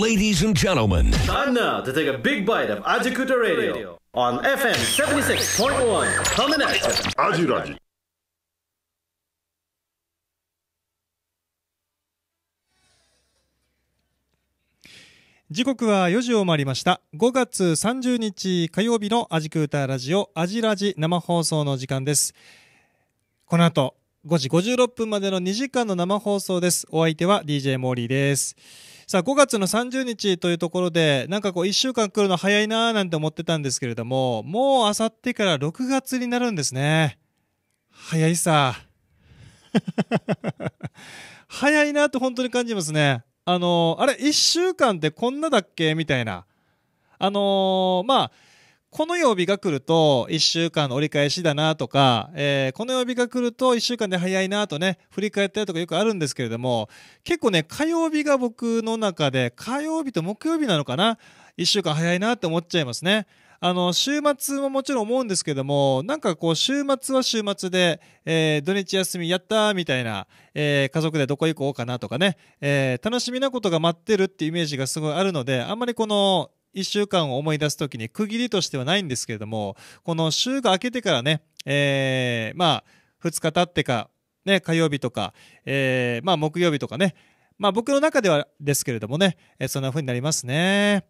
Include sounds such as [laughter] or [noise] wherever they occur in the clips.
Ladies and gentlemen, time now to take a big bite of Ajikuta Radio on FM 76.1. Coming at you. Ajuraji. 時刻は4時を回りました。5月30日火曜日のアジクータラジオ、アジラジ生放送の時間です。この後、5時56分までの2時間の生放送です。お相手は DJ モーリーです。さあ、5月の30日というところで、なんかこう、1週間来るの早いなーなんて思ってたんですけれども、もうあさってから6月になるんですね。早いさ。[laughs] 早いなって本当に感じますね。あのー、あれ、1週間ってこんなだっけみたいな。あのー、まあ、この曜日が来ると1週間の折り返しだなとか、えー、この曜日が来ると1週間で早いなとね、振り返ったりとかよくあるんですけれども、結構ね、火曜日が僕の中で、火曜日と木曜日なのかな ?1 週間早いなって思っちゃいますね。あの、週末ももちろん思うんですけども、なんかこう、週末は週末で、えー、土日休みやったーみたいな、えー、家族でどこ行こうかなとかね、えー、楽しみなことが待ってるってイメージがすごいあるので、あんまりこの、1週間を思い出すときに区切りとしてはないんですけれども、この週が明けてからね、えー、まあ、2日経ってか、ね、火曜日とか、えー、まあ、木曜日とかね、まあ、僕の中ではですけれどもね、えー、そんな風になりますね。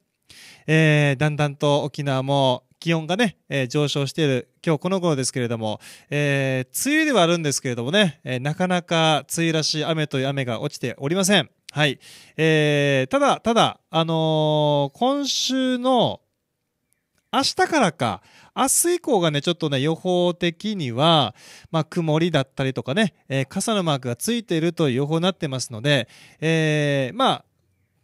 えー、だんだんと沖縄も気温がね、えー、上昇している今日この頃ですけれども、えー、梅雨ではあるんですけれどもね、えー、なかなか梅雨らしい雨という雨が落ちておりません。はい。えー、ただ、ただ、あのー、今週の、明日からか、明日以降がね、ちょっとね、予報的には、まあ、曇りだったりとかね、えー、傘のマークがついているという予報になってますので、えー、まあ、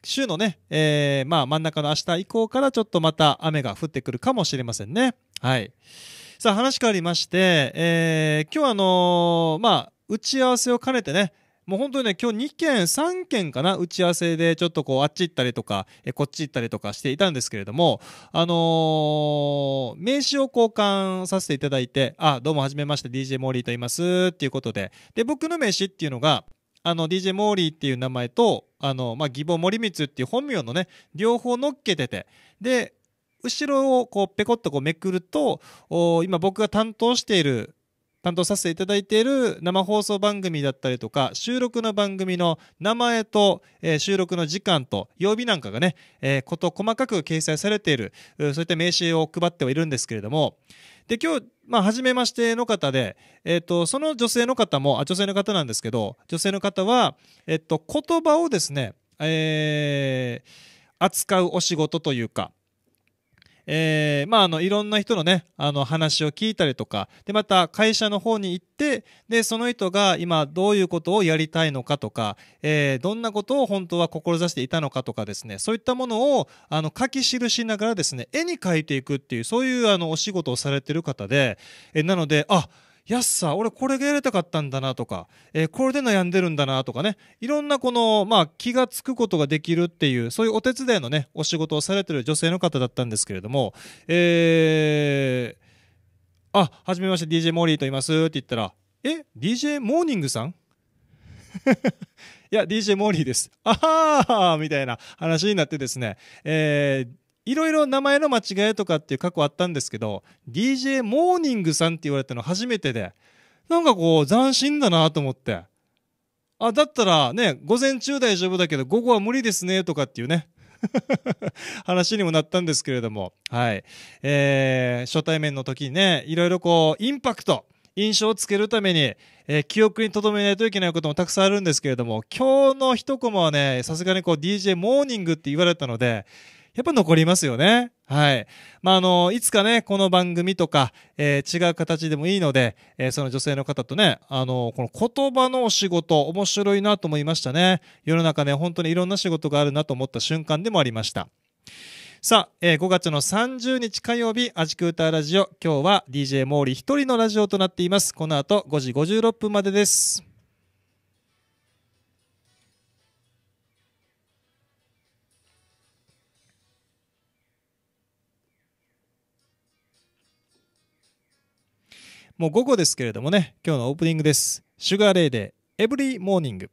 週のね、えー、まあ、真ん中の明日以降からちょっとまた雨が降ってくるかもしれませんね。はい。さあ、話変わりまして、えー、今日はあのー、まあ、打ち合わせを兼ねてね、もう本当にね、今日2件、3件かな、打ち合わせでちょっとこう、あっち行ったりとか、えこっち行ったりとかしていたんですけれども、あのー、名刺を交換させていただいて、あ、どうもはじめまして、DJ モーリーと言いますっていうことで、で、僕の名刺っていうのが、あの、DJ モーリーっていう名前と、あの、まあ、義母森光っていう本名のね、両方乗っけてて、で、後ろをこう、ペコッとこうめくると、今僕が担当している担当させていただいている生放送番組だったりとか、収録の番組の名前と、え収録の時間と曜日なんかがね、えこと細かく掲載されている、そういった名刺を配ってはいるんですけれども、で、今日、まあ、初めましての方で、えっ、と、その女性の方も、あ、女性の方なんですけど、女性の方は、えっ、と、言葉をですね、えー、扱うお仕事というか、えー、まあ、あの、いろんな人のね、あの、話を聞いたりとか、で、また会社の方に行って、で、その人が今どういうことをやりたいのかとか、えー、どんなことを本当は志していたのかとかですね、そういったものを、あの、書き記しながらですね、絵に描いていくっていう、そういう、あの、お仕事をされてる方で、えー、なので、あ、やっさ、俺これがやりたかったんだなとか、えー、これで悩んでるんだなとかね、いろんなこの、まあ、気がつくことができるっていう、そういうお手伝いのね、お仕事をされてる女性の方だったんですけれども、えー、あ、はじめまして、DJ モーリーと言いますって言ったら、え、DJ モーニングさん [laughs] いや、DJ モーリーです。あはーみたいな話になってですね、えー、いろいろ名前の間違いとかっていう過去あったんですけど、DJ モーニングさんって言われたの初めてで、なんかこう、斬新だなと思って。あ、だったらね、午前中大丈夫だけど、午後は無理ですね、とかっていうね。[laughs] 話にもなったんですけれども、はい。えー、初対面の時にね、いろいろこう、インパクト、印象をつけるために、えー、記憶に留めないといけないこともたくさんあるんですけれども、今日の一コマはね、さすがにこう DJ モーニングって言われたので、やっぱ残りますよね。はい。まあ、あの、いつかね、この番組とか、えー、違う形でもいいので、えー、その女性の方とね、あの、この言葉のお仕事、面白いなと思いましたね。世の中ね、本当にいろんな仕事があるなと思った瞬間でもありました。さあ、えー、5月の30日火曜日、アジクーターラジオ、今日は DJ モーリー一人のラジオとなっています。この後5時56分までです。もう午後ですけれどもね、今日のオープニングです。シュガーレイで、エブリーモーニング。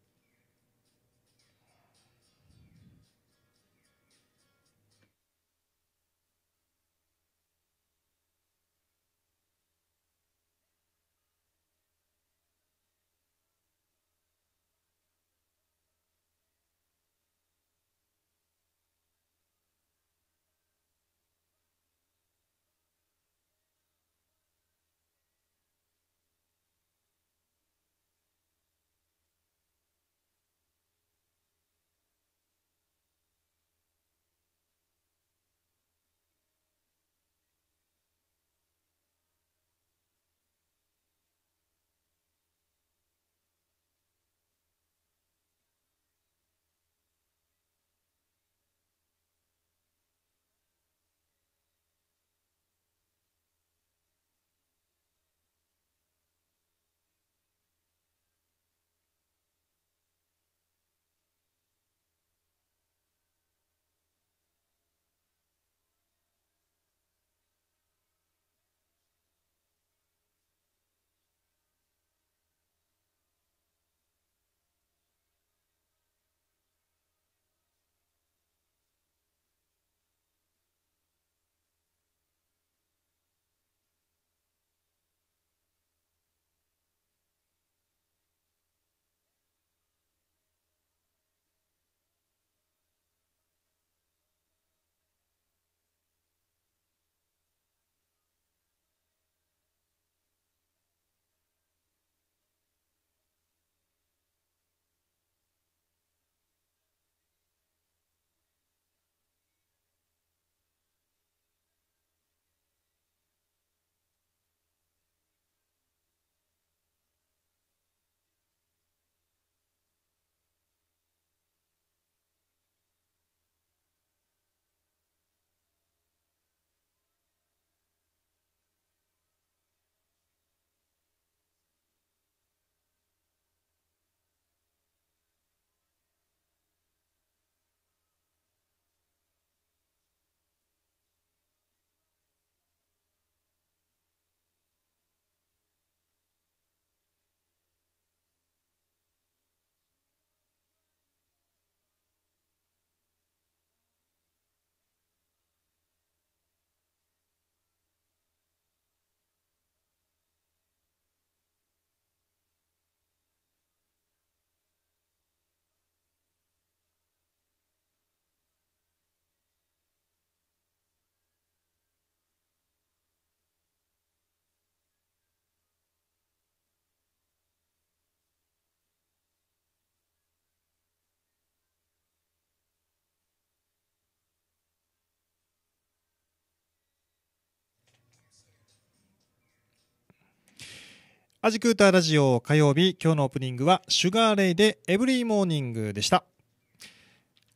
アジクーターラジオ火曜日、今日のオープニングは、シュガーレイでエブリーモーニングでした。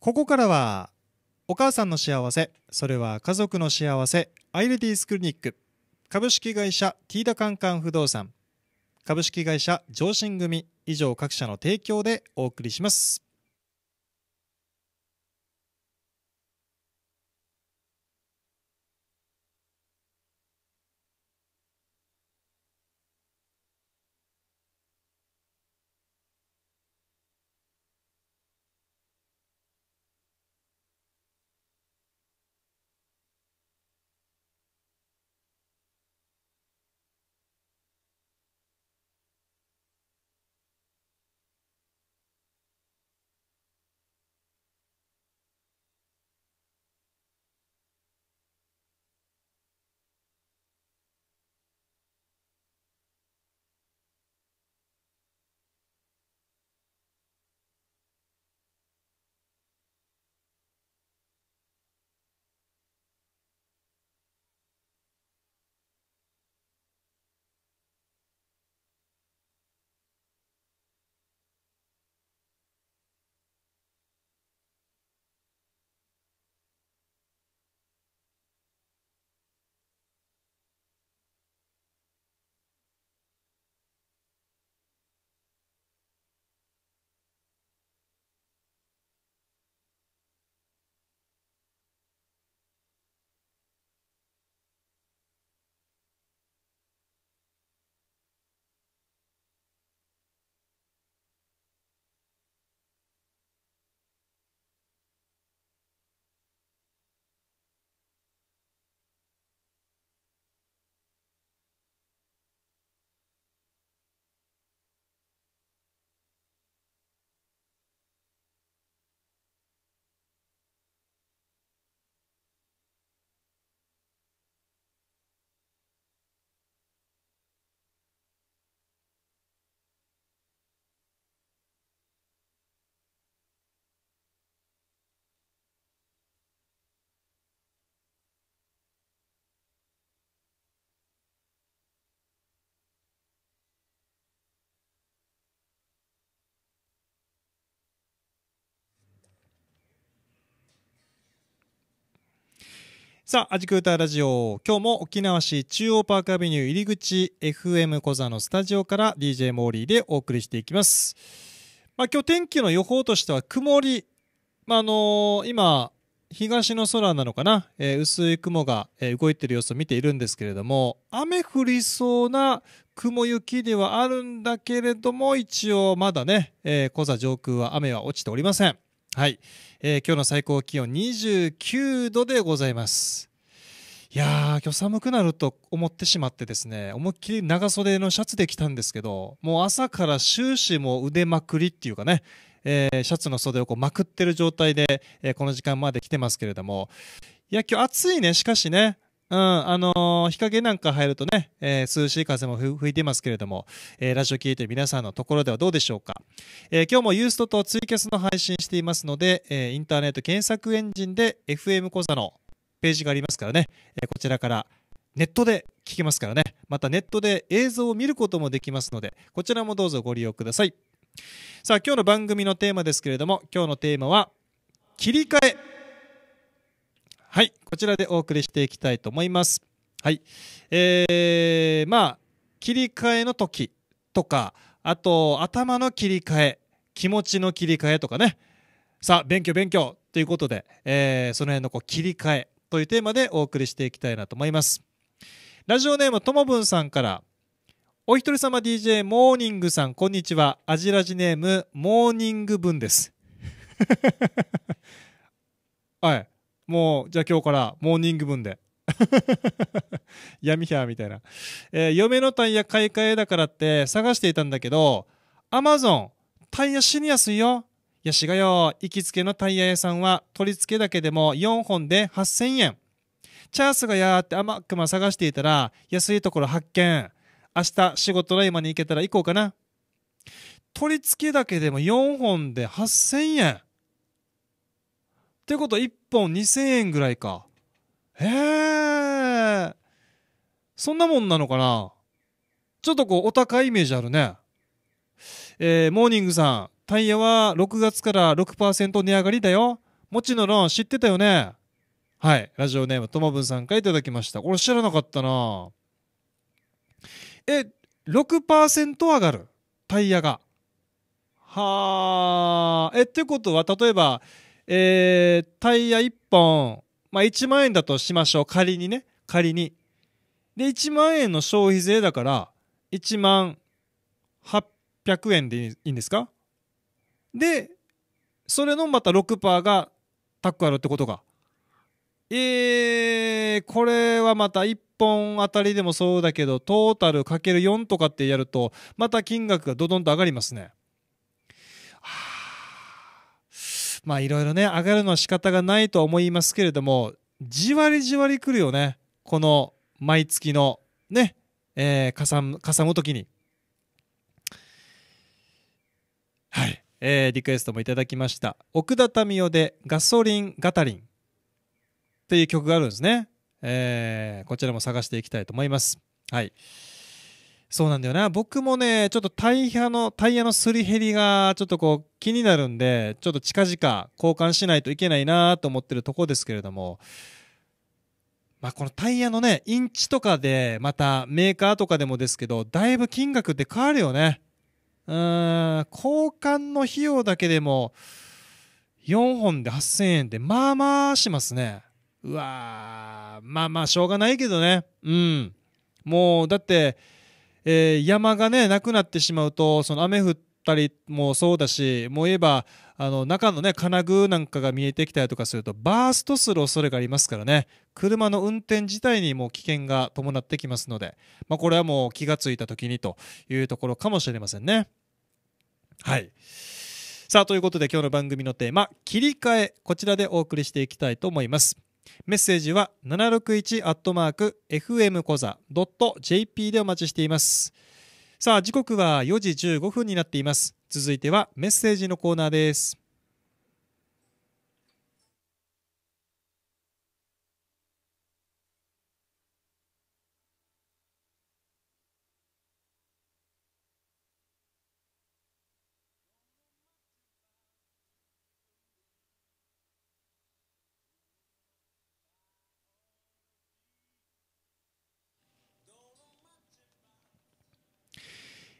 ここからは、お母さんの幸せ、それは家族の幸せ、アイレディースクリニック、株式会社ティーダカンカン不動産、株式会社上進組以上各社の提供でお送りします。さあ、アジクータラジオ。今日も沖縄市中央パークアビニュー入り口 FM 小座のスタジオから DJ モーリーでお送りしていきます。まあ今日天気の予報としては曇り。まああのー、今、東の空なのかな、えー、薄い雲が、えー、動いている様子を見ているんですけれども、雨降りそうな雲行きではあるんだけれども、一応まだね、えー、小座上空は雨は落ちておりません。はい、えー、今日の最高気温29度でございますいやー今日寒くなると思ってしまってですね思いっきり長袖のシャツで来たんですけどもう朝から終始もう腕まくりっていうかねえー、シャツの袖をこうまくってる状態で、えー、この時間まで来てますけれども、いや、今日暑いね、しかしね、うん、あのー、日陰なんか入るとね、えー、涼しい風も吹いてますけれども、えー、ラジオ聴いてる皆さんのところではどうでしょうか。えー、今日もユーストとツイキャスの配信していますので、えインターネット検索エンジンで FM 講座のページがありますからね、えこちらからネットで聞けますからね、またネットで映像を見ることもできますので、こちらもどうぞご利用ください。さあ、今日の番組のテーマですけれども、今日のテーマは、切り替え。はい、こちらでお送りしていきたいと思います。はい、えー、まあ切り替えの時とか、あと頭の切り替え、気持ちの切り替えとかね。さあ勉強勉強ということで、えー、その辺のこう切り替えというテーマでお送りしていきたいなと思います。ラジオネームともぶんさんからお一人様 DJ モーニングさんこんにちはアジラジネームモーニングんです [laughs] はいもう、じゃあ今日からモーニング分で。闇 [laughs] ヒャーみたいな。えー、嫁のタイヤ買い替えだからって探していたんだけど、アマゾン、タイヤ死にやすいよ。いやしがよ、行きつけのタイヤ屋さんは取り付けだけでも4本で8000円。チャンスがやーって甘くま探していたら、安いところ発見。明日仕事の今に行けたら行こうかな。取り付けだけでも4本で8000円。ってことは1本2000円ぐらいか。へえ。そんなもんなのかなちょっとこう、お高いイメージあるね。えー、モーニングさん、タイヤは6月から6%値上がりだよ。もちのロン知ってたよねはい。ラジオネーム、ともぶんさんからいただきました。俺知らなかったなえ、6%上がるタイヤが。はあ。え、ってことは、例えば、えー、タイヤ1本、まあ、1万円だとしましょう仮にね仮にで1万円の消費税だから1万800円でいいんですかでそれのまた6%がタックあるってことかえー、これはまた1本あたりでもそうだけどトータルかける4とかってやるとまた金額がどどんと上がりますねまあいろいろね、上がるのは仕方がないと思いますけれども、じわりじわり来るよね。この毎月のね、えー、かさむ、かさむときに。はい。えー、リクエストもいただきました。奥田民生でガソリンガタリンっていう曲があるんですね。えー、こちらも探していきたいと思います。はい。そうなんだよな、僕もね、ちょっとタイヤの、タイヤのすり減りが、ちょっとこう、気になるんで、ちょっと近々交換しないといけないなと思ってるとこですけれども、まあ、このタイヤのね、インチとかで、またメーカーとかでもですけど、だいぶ金額って変わるよね。うん、交換の費用だけでも、4本で8000円って、まあまあしますね。うわー、まあまあ、しょうがないけどね。うん。もう、だって、えー、山がね、なくなってしまうと、その雨降ったりもそうだし、もう言えば、あの、中のね、金具なんかが見えてきたりとかすると、バーストする恐れがありますからね、車の運転自体にも危険が伴ってきますので、まあ、これはもう気がついた時にというところかもしれませんね。はい。さあ、ということで今日の番組のテーマ、切り替え、こちらでお送りしていきたいと思います。メッセージは 761-fm コザ .jp でお待ちしています。さあ、時刻は4時15分になっています。続いてはメッセージのコーナーです。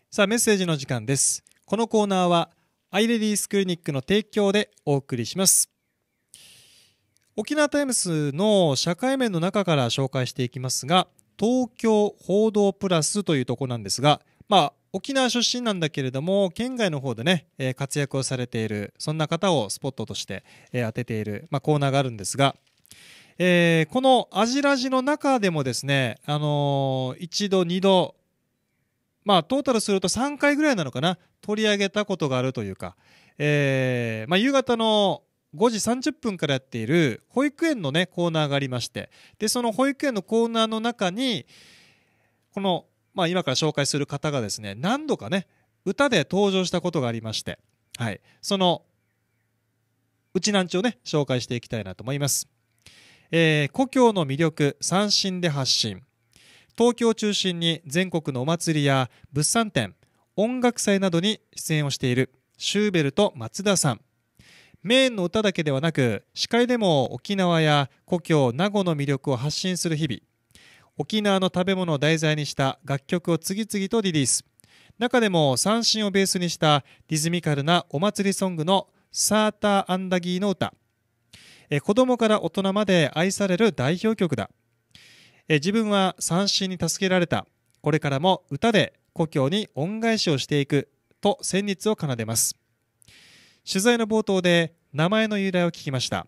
さあメッセージの時間ですこのコーナーはアイレディースクリニックの提供でお送りします沖縄タイムスの社会面の中から紹介していきますが東京報道プラスというとこなんですがまあ沖縄出身なんだけれども県外の方でね、え活躍をされているそんな方をスポットとして、え当てている、まあ、コーナーがあるんですが、えー、この「アジラジ」の中でもですね、あのー、一度二度まあ、トータルすると3回ぐらいなのかな、取り上げたことがあるというか、えー、まあ、夕方の5時30分からやっている保育園の、ね、コーナーがありまして、でその保育園のコーナーの中に、この、まあ、今から紹介する方がですね、何度かね、歌で登場したことがありまして、はい、そのうちなんちをね紹介していきたいなと思います、えー、故郷の魅力三振で発信東京を中心に全国のお祭りや物産展音楽祭などに出演をしているシューベルト松田さんメーンの歌だけではなく司会でも沖縄や故郷名護の魅力を発信する日々沖縄の食べ物を題材にした楽曲を次々とリリース中でも三振をベースにしたリズミカルなお祭りソングの「サーターアンダギーの歌」子供から大人まで愛される代表曲だえ自分は三振に助けられたこれからも歌で故郷に恩返しをしていくと旋律を奏でます取材の冒頭で名前の由来を聞きました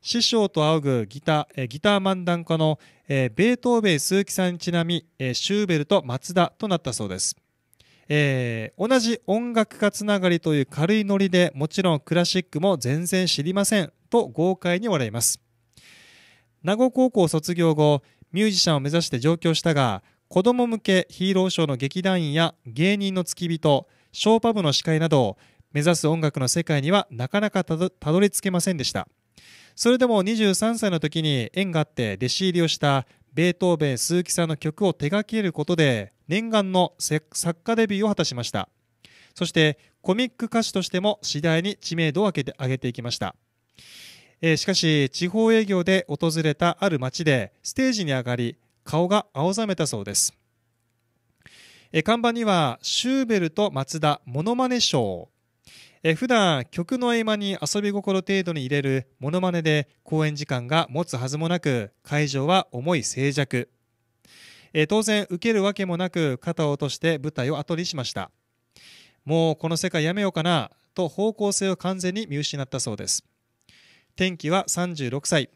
師匠と仰ぐギターギター漫談家の、えベートーベイ鈴木さんにちなみ、えシューベルと松田となったそうですえー、同じ音楽家つながりという軽いノリでもちろんクラシックも全然知りませんと豪快に笑います名護高校卒業後ミュージシャンを目指して上京したが子供向けヒーローショーの劇団員や芸人の付き人ショーパブの司会など目指す音楽の世界にはなかなかたどり着けませんでしたそれでも23歳の時に縁があって弟子入りをしたベートーベン鈴木さんの曲を手掛けることで念願の作家デビューを果たしましたそしてコミック歌手としても次第に知名度を上げていきましたえー、しかし地方営業で訪れたある町でステージに上がり顔が青ざめたそうです、えー、看板にはシューベルと松田モノマネショー、え普段曲の合間に遊び心程度に入れるモノマネで公演時間が持つはずもなく会場は重い静寂、え当然受けるわけもなく肩を落として舞台を後にしましたもうこの世界やめようかなと方向性を完全に見失ったそうです天気は36歳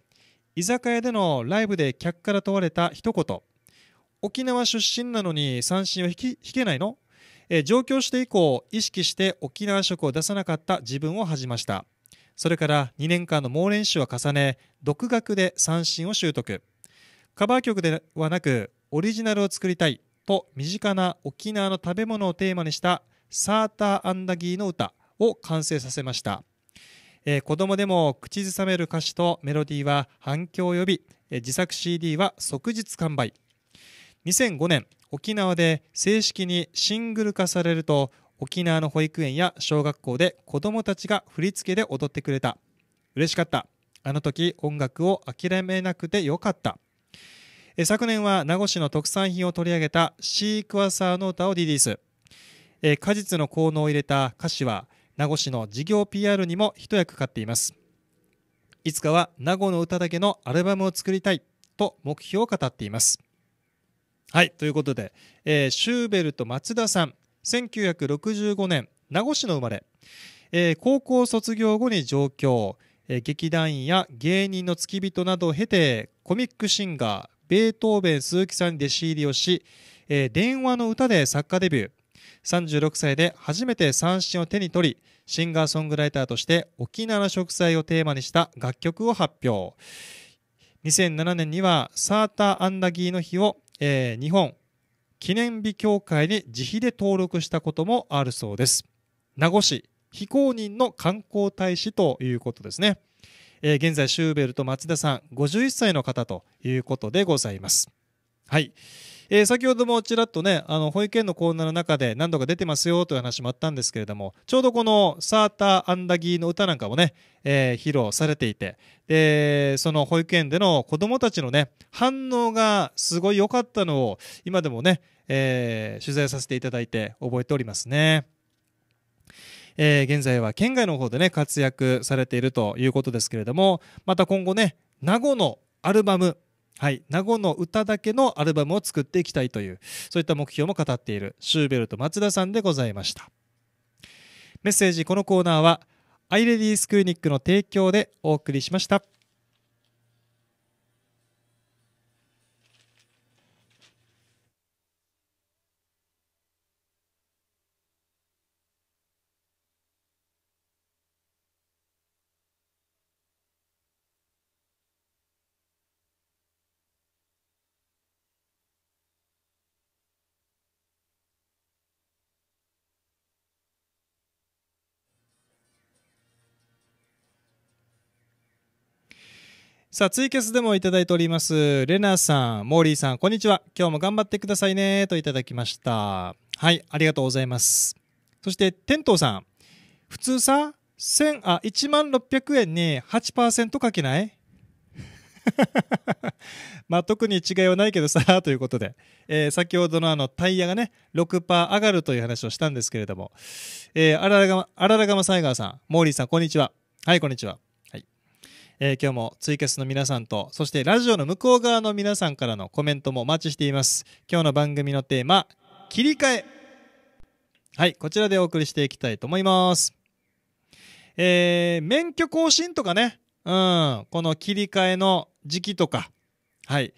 居酒屋でのライブで客から問われた一言沖縄出身なのに三振を引けないの、えー、上京して以降意識して沖縄食を出さなかった自分を恥じましたそれから2年間の猛練習を重ね独学で三振を習得カバー曲ではなくオリジナルを作りたいと身近な沖縄の食べ物をテーマにしたサーターアンダギーの歌を完成させましたえー、子供でも口ずさめる歌詞とメロディーは反響を呼び、えー、自作 CD は即日完売2005年沖縄で正式にシングル化されると沖縄の保育園や小学校で子供たちが振り付けで踊ってくれた嬉しかったあの時音楽を諦めなくてよかった昨年は名護市の特産品を取り上げたシークワーサーの歌をリリース果実の効能を入れた歌詞は名護市の事業 PR にも一役買っていますいつかは名護の歌だけのアルバムを作りたいと目標を語っていますはいということで、えー、シューベルト松田さん1965年名護市の生まれ、えー、高校卒業後に上京、えー、劇団員や芸人の付き人などを経てコミックシンガーベートーベン鈴木さんに弟子入りをし、え電話の歌で作家デビュー36歳で初めて三振を手に取りシンガーソングライターとして沖縄の食材をテーマにした楽曲を発表2007年にはサーターアンダギーの日を、えー、日本記念日協会に自費で登録したこともあるそうです名護市非公認の観光大使ということですね、えー、現在シューベルと松田さん51歳の方ということでございますはいえー、先ほどもちらっとね、あの保育園のコーナーの中で何度か出てますよという話もあったんですけれども、ちょうどこのサーターアンダギーの歌なんかもね、えー、披露されていて、で、その保育園での子供たちのね、反応がすごい良かったのを、今でもね、えー、取材させていただいて覚えておりますね。え現在は県外の方でね、活躍されているということですけれども、また今後ね、名護のアルバム、はい、名護の歌だけのアルバムを作っていきたいというそういった目標も語っているシューベルト松田さんでございましたメッセージこのコーナーはアイレディースクリニックの提供でお送りしました。さあ、ツイキャスでもいただいております、レナさん、モーリーさん、こんにちは。今日も頑張ってくださいね、といただきました。はい、ありがとうございます。そして、テトウさん。普通さ、千あ、1万600円に8%かけない [laughs] まあ、特に違いはないけどさ、ということで、えー、先ほどのあのタイヤがね、6%上がるという話をしたんですけれども、えー、あららがま、あららがまサイガーさん、モーリーさん、こんにちは。はい、こんにちは。えー、今日もツイキャスの皆さんと、そしてラジオの向こう側の皆さんからのコメントもお待ちしています。今日の番組のテーマ、切り替え。はい、こちらでお送りしていきたいと思います。えー、免許更新とかね、うん、この切り替えの時期とか、はい、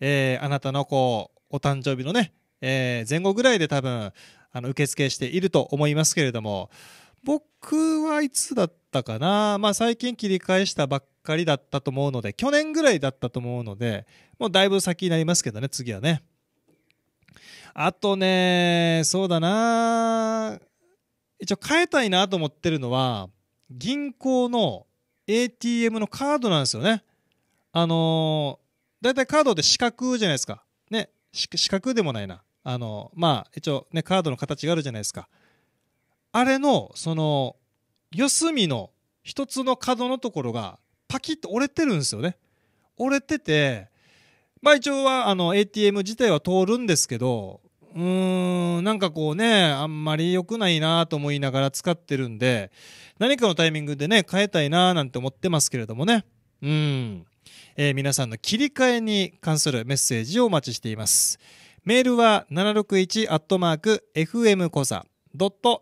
えー、あなたのこう、お誕生日のね、えー、前後ぐらいで多分、あの、受付していると思いますけれども、僕はいつだったったかな。まあ最近切り返したばっかりだったと思うので、去年ぐらいだったと思うので、もうだいぶ先になりますけどね、次はね。あとね、そうだな。一応変えたいなと思ってるのは、銀行の ATM のカードなんですよね。あのー、だいたいカードって四角じゃないですか。ね、四角でもないな。あのー、まあ、一応ね、カードの形があるじゃないですか。あれの、その、四隅の一つの角のところがパキッと折れてるんですよね。折れてて、まあ一応はあの ATM 自体は通るんですけど、うーん、なんかこうね、あんまり良くないなと思いながら使ってるんで、何かのタイミングでね、変えたいななんて思ってますけれどもね。うん。えー、皆さんの切り替えに関するメッセージをお待ちしています。メールは761 f m コ a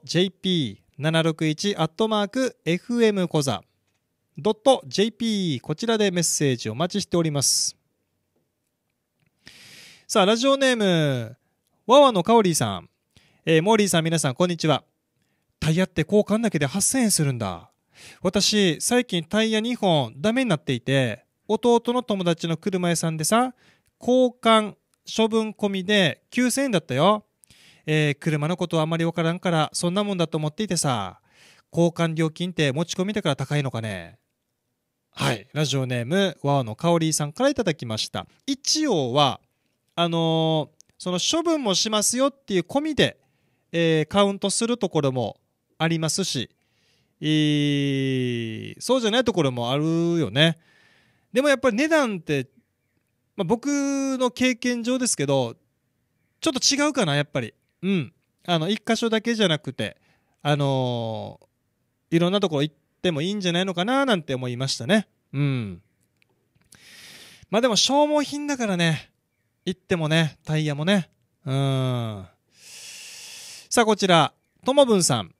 .jp 761アットマーク FM コザ .jp こちらでメッセージお待ちしておりますさあラジオネームわわのかおりさん、えー、モーリーさん皆さんこんにちはタイヤって交換だけで8000円するんだ私最近タイヤ2本ダメになっていて弟の友達の車屋さんでさ交換処分込みで9000円だったよえー、車のことはあんまりわからんから、そんなもんだと思っていてさ、交換料金って持ち込みだから高いのかね。はい、ラジオネーム、和のオリーさんから頂きました。一応は、あのー、その処分もしますよっていう込みで、えー、カウントするところもありますし、えー、そうじゃないところもあるよね。でもやっぱり値段って、まあ、僕の経験上ですけど、ちょっと違うかな、やっぱり。うん。あの、一箇所だけじゃなくて、あのー、いろんなところ行ってもいいんじゃないのかななんて思いましたね。うん。まあでも消耗品だからね、行ってもね、タイヤもね。うん。さあこちら、ともぶんさん。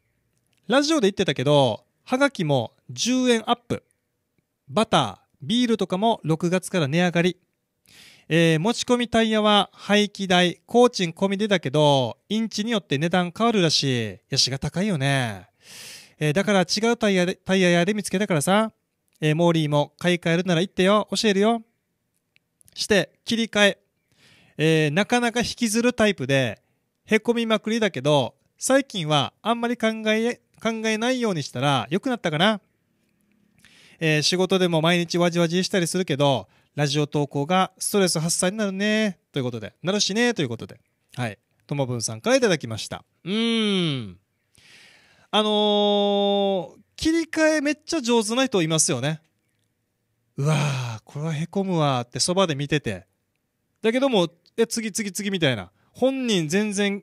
ラジオで言ってたけど、はがきも10円アップ。バター、ビールとかも6月から値上がり。えー、持ち込みタイヤは廃棄代、工賃込みでだけど、インチによって値段変わるらしい。ヤシが高いよね。えー、だから違うタイヤで、タイヤ屋で見つけたからさ、えー、モーリーも買い替えるなら行ってよ。教えるよ。して、切り替え。えー、なかなか引きずるタイプで、凹みまくりだけど、最近はあんまり考え、考えないようにしたら良くなったかな。えー、仕事でも毎日わじわじしたりするけど、ラジオ投稿がストレス発散になるね、ということで、なるしね、ということで、はい。ともぶんさんからいただきました。うーん。あのー、切り替えめっちゃ上手な人いますよね。うわー、これはへこむわーってそばで見てて。だけども、え、次次次みたいな。本人全然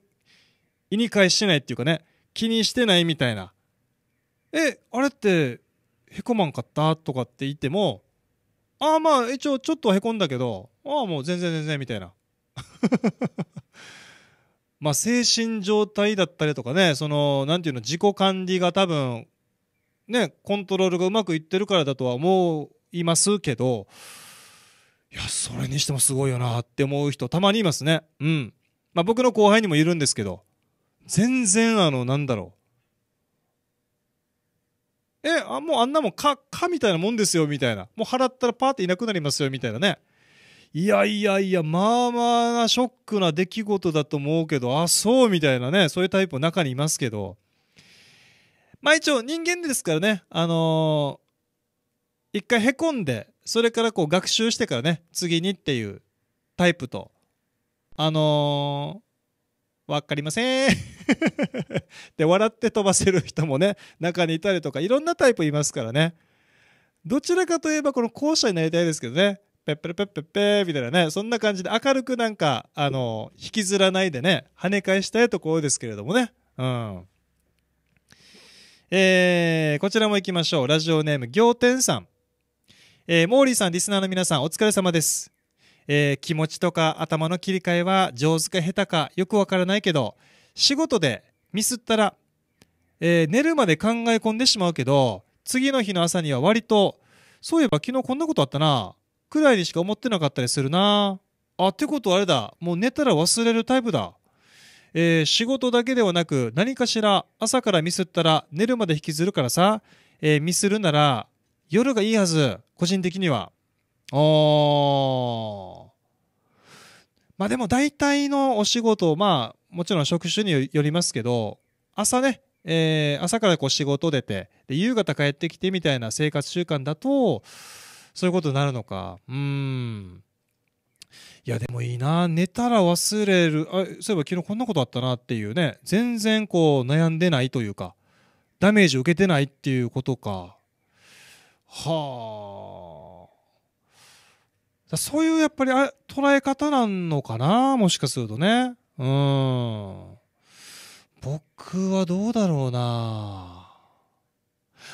意に返してないっていうかね、気にしてないみたいな。え、あれって、へこまんかったとかって言っても、ああまあ一応ちょっとへこんだけどああもう全然全然みたいな [laughs] まあ精神状態だったりとかねその何ていうの自己管理が多分ねコントロールがうまくいってるからだとは思いますけどいやそれにしてもすごいよなって思う人たまにいますねうんまあ僕の後輩にもいるんですけど全然あのなんだろうえ、あもうあんなもんか、かみたいなもんですよ、みたいな。もう払ったらパーっていなくなりますよ、みたいなね。いやいやいや、まあまあなショックな出来事だと思うけど、あ、そうみたいなね、そういうタイプの中にいますけど、まあ一応人間ですからね、あのー、一回へこんで、それからこう学習してからね、次にっていうタイプと、あのわかりません。[laughs] で、笑って飛ばせる人もね、中にいたりとか、いろんなタイプいますからね。どちらかといえば、この校舎になりたいですけどね。ペッペルペッペッペーみたいなね、そんな感じで明るくなんか、あの、引きずらないでね、跳ね返したいところですけれどもね。うん。えー、こちらも行きましょう。ラジオネーム、仰天さん。えー、モーリーさん、リスナーの皆さん、お疲れ様です。えー、気持ちとか頭の切り替えは上手か下手かよくわからないけど、仕事でミスったら、えー、寝るまで考え込んでしまうけど、次の日の朝には割と、そういえば昨日こんなことあったな、くらいにしか思ってなかったりするな。あ、ってことあれだ。もう寝たら忘れるタイプだ。えー、仕事だけではなく何かしら朝からミスったら寝るまで引きずるからさ、えー、ミスるなら夜がいいはず個人的にはあまあでも大体のお仕事、まあもちろん職種によりますけど、朝ね、えー、朝からこう仕事出てで、夕方帰ってきてみたいな生活習慣だと、そういうことになるのか。うん。いやでもいいな寝たら忘れるあそういえば昨日こんなことあったなっていうね全然こう悩んでないというかダメージ受けてないっていうことかはあそういうやっぱりあ捉え方なのかなもしかするとね。うん。僕はどうだろうな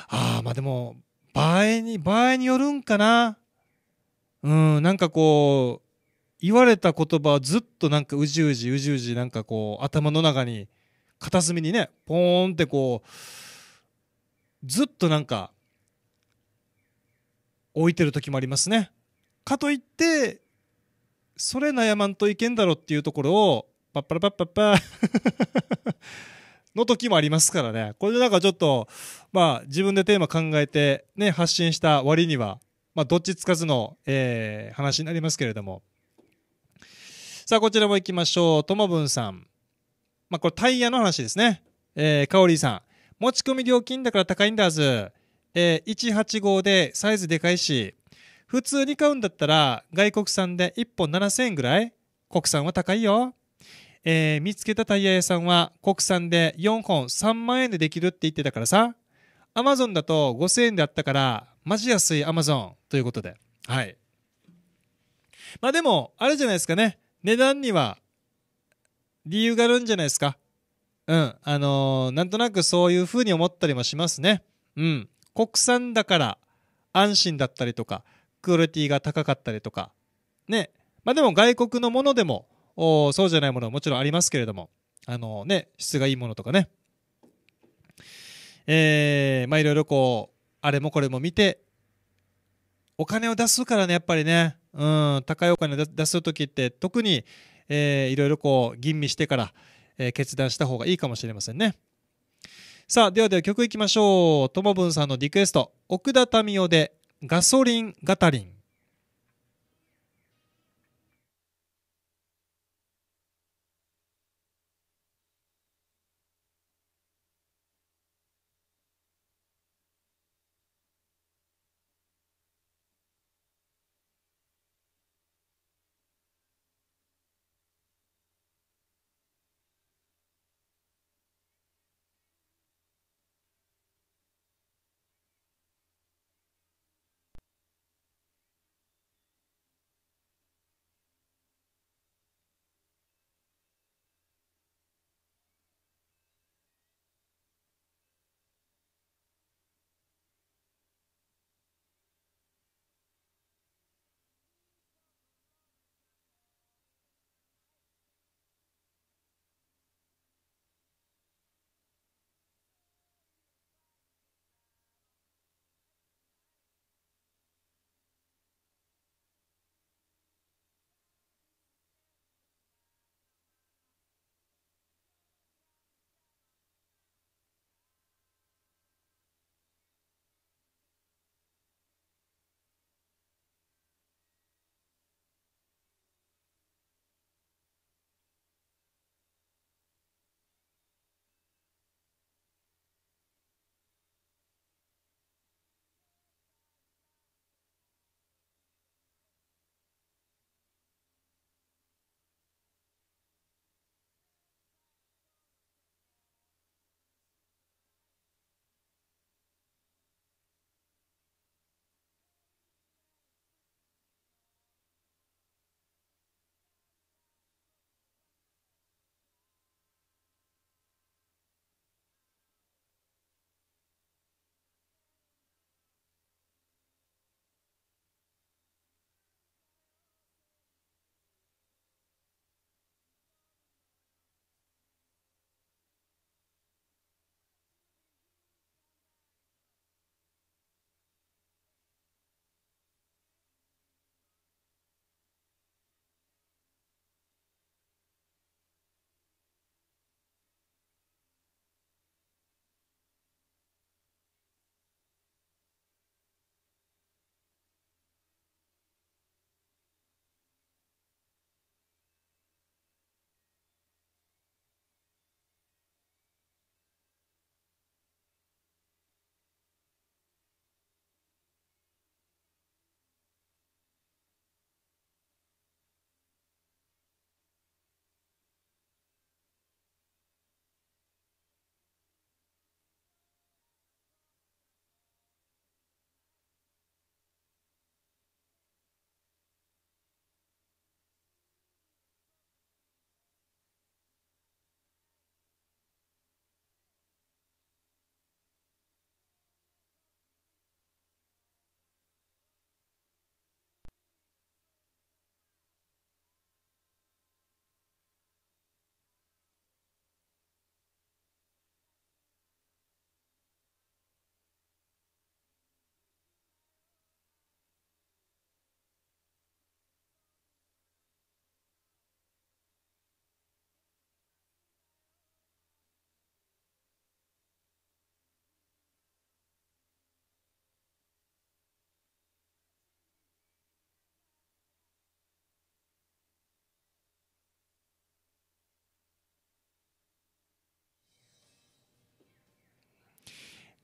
ああ、まあでも、場合に、場合によるんかなうん、なんかこう、言われた言葉はずっとなんかうじうじうじうじなんかこう、頭の中に、片隅にね、ポーンってこう、ずっとなんか、置いてる時もありますね。かといってそれ悩まんといけんだろっていうところをパッパラパッパッパ [laughs] の時もありますからねこれでなんかちょっとまあ自分でテーマ考えてね発信した割にはまあどっちつかずの、えー、話になりますけれどもさあこちらも行きましょうともぶんさんまあこれタイヤの話ですねえー、かおりさん持ち込み料金だから高いんだはずえー、185でサイズでかいし普通に買うんだったら外国産で1本7000円ぐらい国産は高いよ。えー、見つけたタイヤ屋さんは国産で4本3万円でできるって言ってたからさ。アマゾンだと5000円であったから、マジ安いアマゾンということで。はい。まあでも、あれじゃないですかね。値段には理由があるんじゃないですか。うん。あのー、なんとなくそういうふうに思ったりもしますね。うん。国産だから安心だったりとか、クオリティが高かったりとか、ね、まあでも外国のものでも、そうじゃないものはもちろんありますけれども、あのね、質がいいものとかね、えー、まあいろいろこう、あれもこれも見て、お金を出すからね、やっぱりね、うん、高いお金出す時って特に、えー、いろいろこう、吟味してから、えー、決断した方がいいかもしれませんね。さあ、ではでは曲いきましょう。ともぶんさんのリクエスト、奥田民生でガソリンガタリン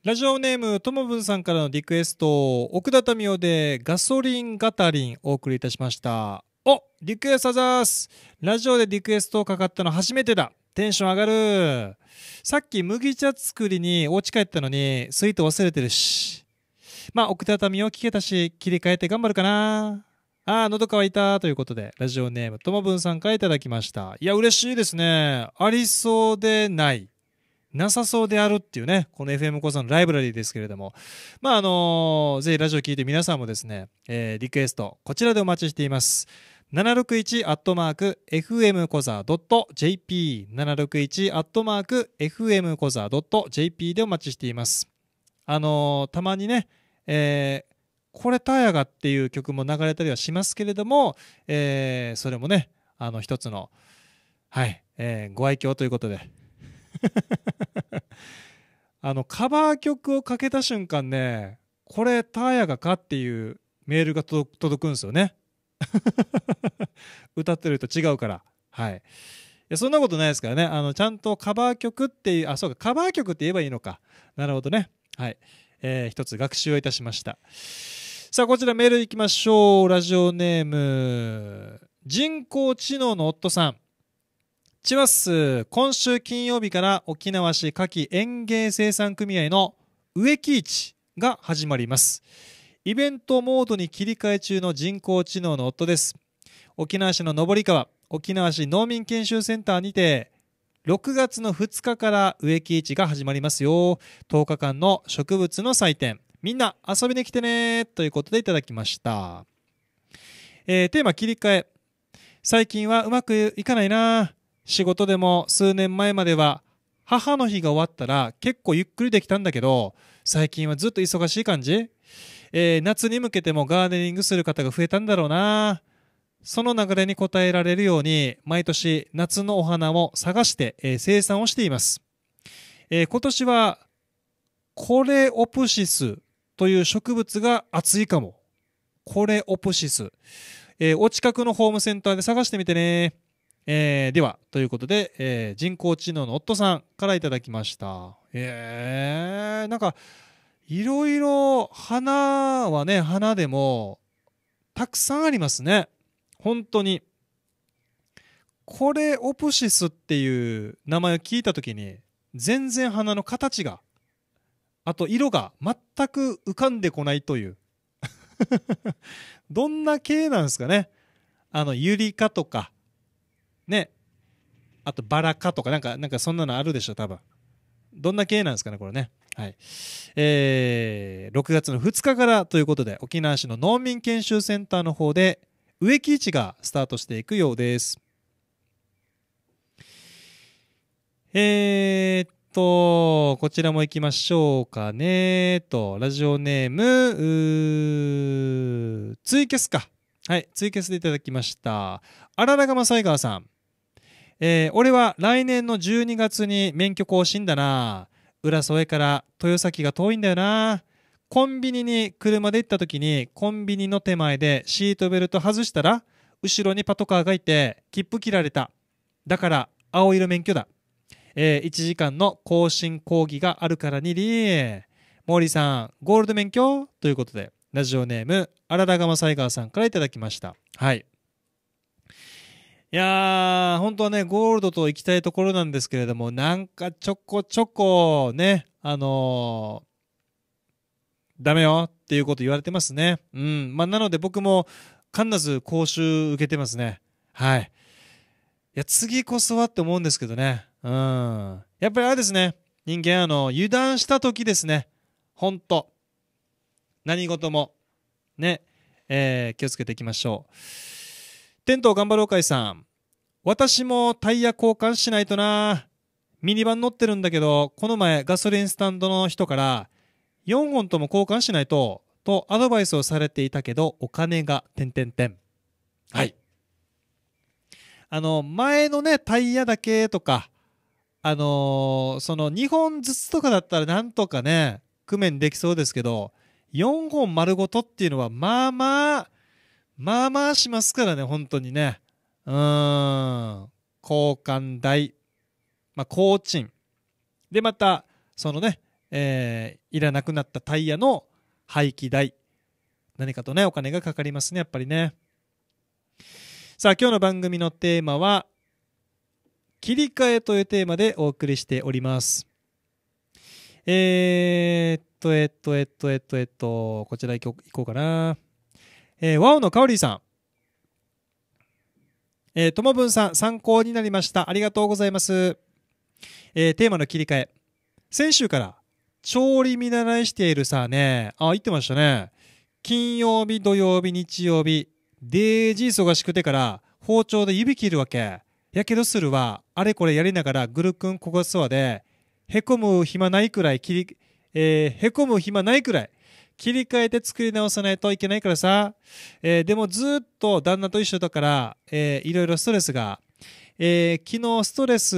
ラジオネームともぶんさんからのリクエスト奥田民生でガソリンガタリンお送りいたしましたおリクエストザースラジオでリクエストをかかったの初めてだテンション上がるさっき麦茶作りにお家帰ったのにスイート忘れてるしまあ奥田民生聞けたし切り替えて頑張るかなああ、喉乾いたということで、ラジオネームともぶんさんから頂きました。いや、嬉しいですね。ありそうでない。なさそうであるっていうね、この FM 講座のライブラリーですけれども、まあ、あのぜひラジオ聴いて皆さんもですね、えー、リクエスト、こちらでお待ちしています。761アットマーク FM コザドット JP 761アットマーク FM コザドット JP でお待ちしています。あのー、たまにね、えー、これタヤがっていう曲も流れたりはしますけれども、えー、それもね、あの一つの、はい、えー、ご愛嬌ということで、[laughs] あの、カバー曲をかけた瞬間ね、これ、ターヤがかっていうメールが届くんですよね。[laughs] 歌ってると違うから。はい。いや、そんなことないですからね。あの、ちゃんとカバー曲っていう、あ、そうか、カバー曲って言えばいいのか。なるほどね。はい。えー、一つ学習をいたしました。さあ、こちらメールいきましょう。ラジオネーム、人工知能の夫さん。チワス今週金曜日から沖縄市夏季園芸生産組合の植木市が始まりますイベントモードに切り替え中の人工知能の夫です沖縄市の上川沖縄市農民研修センターにて6月の2日から植木市が始まりますよ10日間の植物の祭典みんな遊びに来てねということでいただきました、えー、テーマ切り替え最近はうまくいかないな仕事でも数年前までは母の日が終わったら結構ゆっくりできたんだけど最近はずっと忙しい感じ、えー、夏に向けてもガーデニングする方が増えたんだろうなその流れに応えられるように毎年夏のお花を探して、えー、生産をしています、えー、今年はコレオプシスという植物が熱いかもコレオプシス、えお近くのホームセンターで探してみてねえー、ではということで、えー、人工知能の夫さんからいただきましたえー、なんかいろいろ花はね花でもたくさんありますね本当にこれオプシスっていう名前を聞いた時に全然花の形があと色が全く浮かんでこないという [laughs] どんな系なんですかねあのユリ科とかねあとバラ科とかなんかなんかそんなのあるでしょ多分どんな系なんですかねこれねはいえー、6月の2日からということで沖縄市の農民研修センターの方で植木市がスタートしていくようですえー、っと、こちらも行きましょうかね。と、ラジオネーム、うーツイキャスか。はい、ツイキャスでいただきました。あららがまサイガーさん。えー、俺は来年の12月に免許更新だな。浦添から豊崎が遠いんだよな。コンビニに車で行った時に、コンビニの手前でシートベルト外したら、後ろにパトカーがいて、切符切られた。だから、青色免許だ。えー、1時間の更新講義があるからにり、リーさん、ゴールド免許ということで、ラジオネーム、荒田釜サイガーさんから頂きました。はい。いやー、本当はね、ゴールドと行きたいところなんですけれども、なんかちょこちょこね、あのー、ダメよっていうこと言われてますね。うん。まあ、なので僕も、かんなず講習受けてますね。はい。いや、次こそはって思うんですけどね。うん。やっぱりあれですね。人間、あの、油断した時ですね。ほんと。何事も。ね。えー、気をつけていきましょう。テント頑張ろういさん。私もタイヤ交換しないとな。ミニバン乗ってるんだけど、この前ガソリンスタンドの人から、4本とも交換しないと、とアドバイスをされていたけど、お金が、てんてんてん。はい。あの、前のね、タイヤだけとか、あのー、その2本ずつとかだったらなんとかね、工面できそうですけど、4本丸ごとっていうのは、まあまあ、まあまあしますからね、本当にね。うん。交換代。まあ、工賃。で、また、そのね、えー、いらなくなったタイヤの廃棄代。何かとね、お金がかかりますね、やっぱりね。さあ、今日の番組のテーマは、切り替えというテーマでお送りしております。えー、っと、えっと、えっと、えっと、えっと、こちら行こうかな。えー、ワオのオリりさん。えー、ともぶんさん、参考になりました。ありがとうございます。えー、テーマの切り替え。先週から、調理見習いしているさね。あ、言ってましたね。金曜日、土曜日、日曜日、デージ忙しくてから、包丁で指切るわけ。やけどするわ。あれこれやりながら、ぐるくんこがすわで、へこむ暇ないくらい切り、えー、へこむ暇ないくらい切り替えて作り直さないといけないからさ、えー、でもずっと旦那と一緒だから、えー、いろいろストレスが、えー、昨日ストレス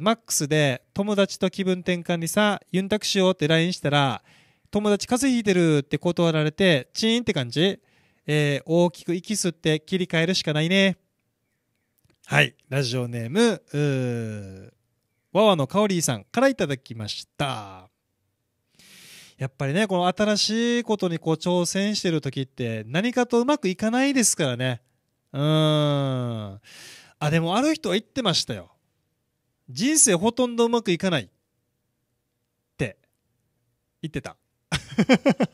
マックスで友達と気分転換にさ、ユンタクしようって LINE したら、友達風邪ひいてるって断られて、チーンって感じえー、大きく息吸って切り替えるしかないね。はい。ラジオネーム、ーわわのかおりーさんからいただきました。やっぱりね、この新しいことにこう挑戦してる時って何かとうまくいかないですからね。うーん。あ、でもある人は言ってましたよ。人生ほとんどうまくいかないって言ってた。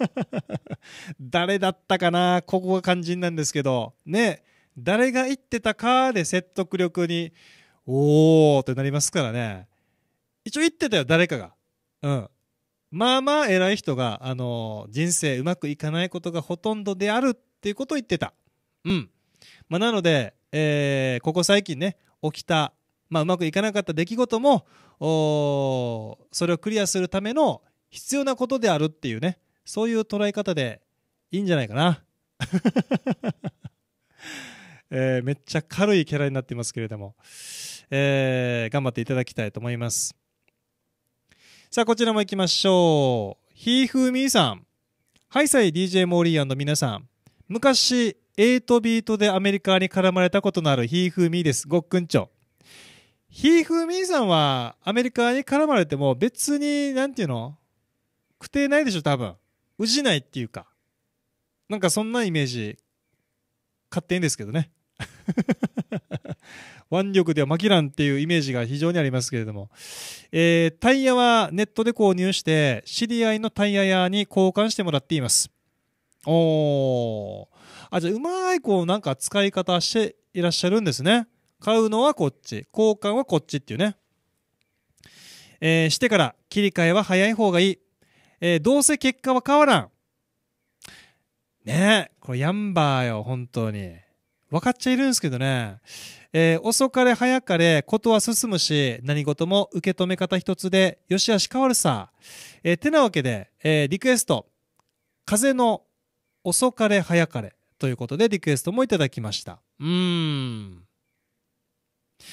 [laughs] 誰だったかなここが肝心なんですけど。ね。誰が言ってたかで説得力に、おーってなりますからね。一応言ってたよ、誰かが。うん。まあまあ偉い人が、あの人生うまくいかないことがほとんどであるっていうことを言ってた。うん。まあ、なので、えー、ここ最近ね、起きた、まあ、うまくいかなかった出来事も、おそれをクリアするための必要なことであるっていうね、そういう捉え方でいいんじゃないかな。[laughs] えー、めっちゃ軽いキャラになってますけれども、えー、頑張っていただきたいと思います。さあ、こちらも行きましょう。ヒーフーミーさん。ハイサイ DJ モーリーアンの皆さん。昔、8ビートでアメリカに絡まれたことのあるヒーフーミーです。ごっくんちょ。ヒーフーミーさんはアメリカに絡まれても別に、なんていうのくてないでしょ、多分。うじないっていうか。なんかそんなイメージ、勝手にですけどね。腕力では負けらんっていうイメージが非常にありますけれども、えー、タイヤはネットで購入して、知り合いのタイヤ屋に交換してもらっています。おー。あ、じゃあ、うまい、こう、なんか使い方していらっしゃるんですね。買うのはこっち、交換はこっちっていうね。えー、してから切り替えは早い方がいい。えー、どうせ結果は変わらん。ねえ、これヤンバーよ、本当に。分かっちゃいるんですけどね。えー、遅かれ早かれ、ことは進むし、何事も受け止め方一つで、よしあし変わるさ。えー、てなわけで、えー、リクエスト、風の遅かれ早かれということでリクエストもいただきました。うーん。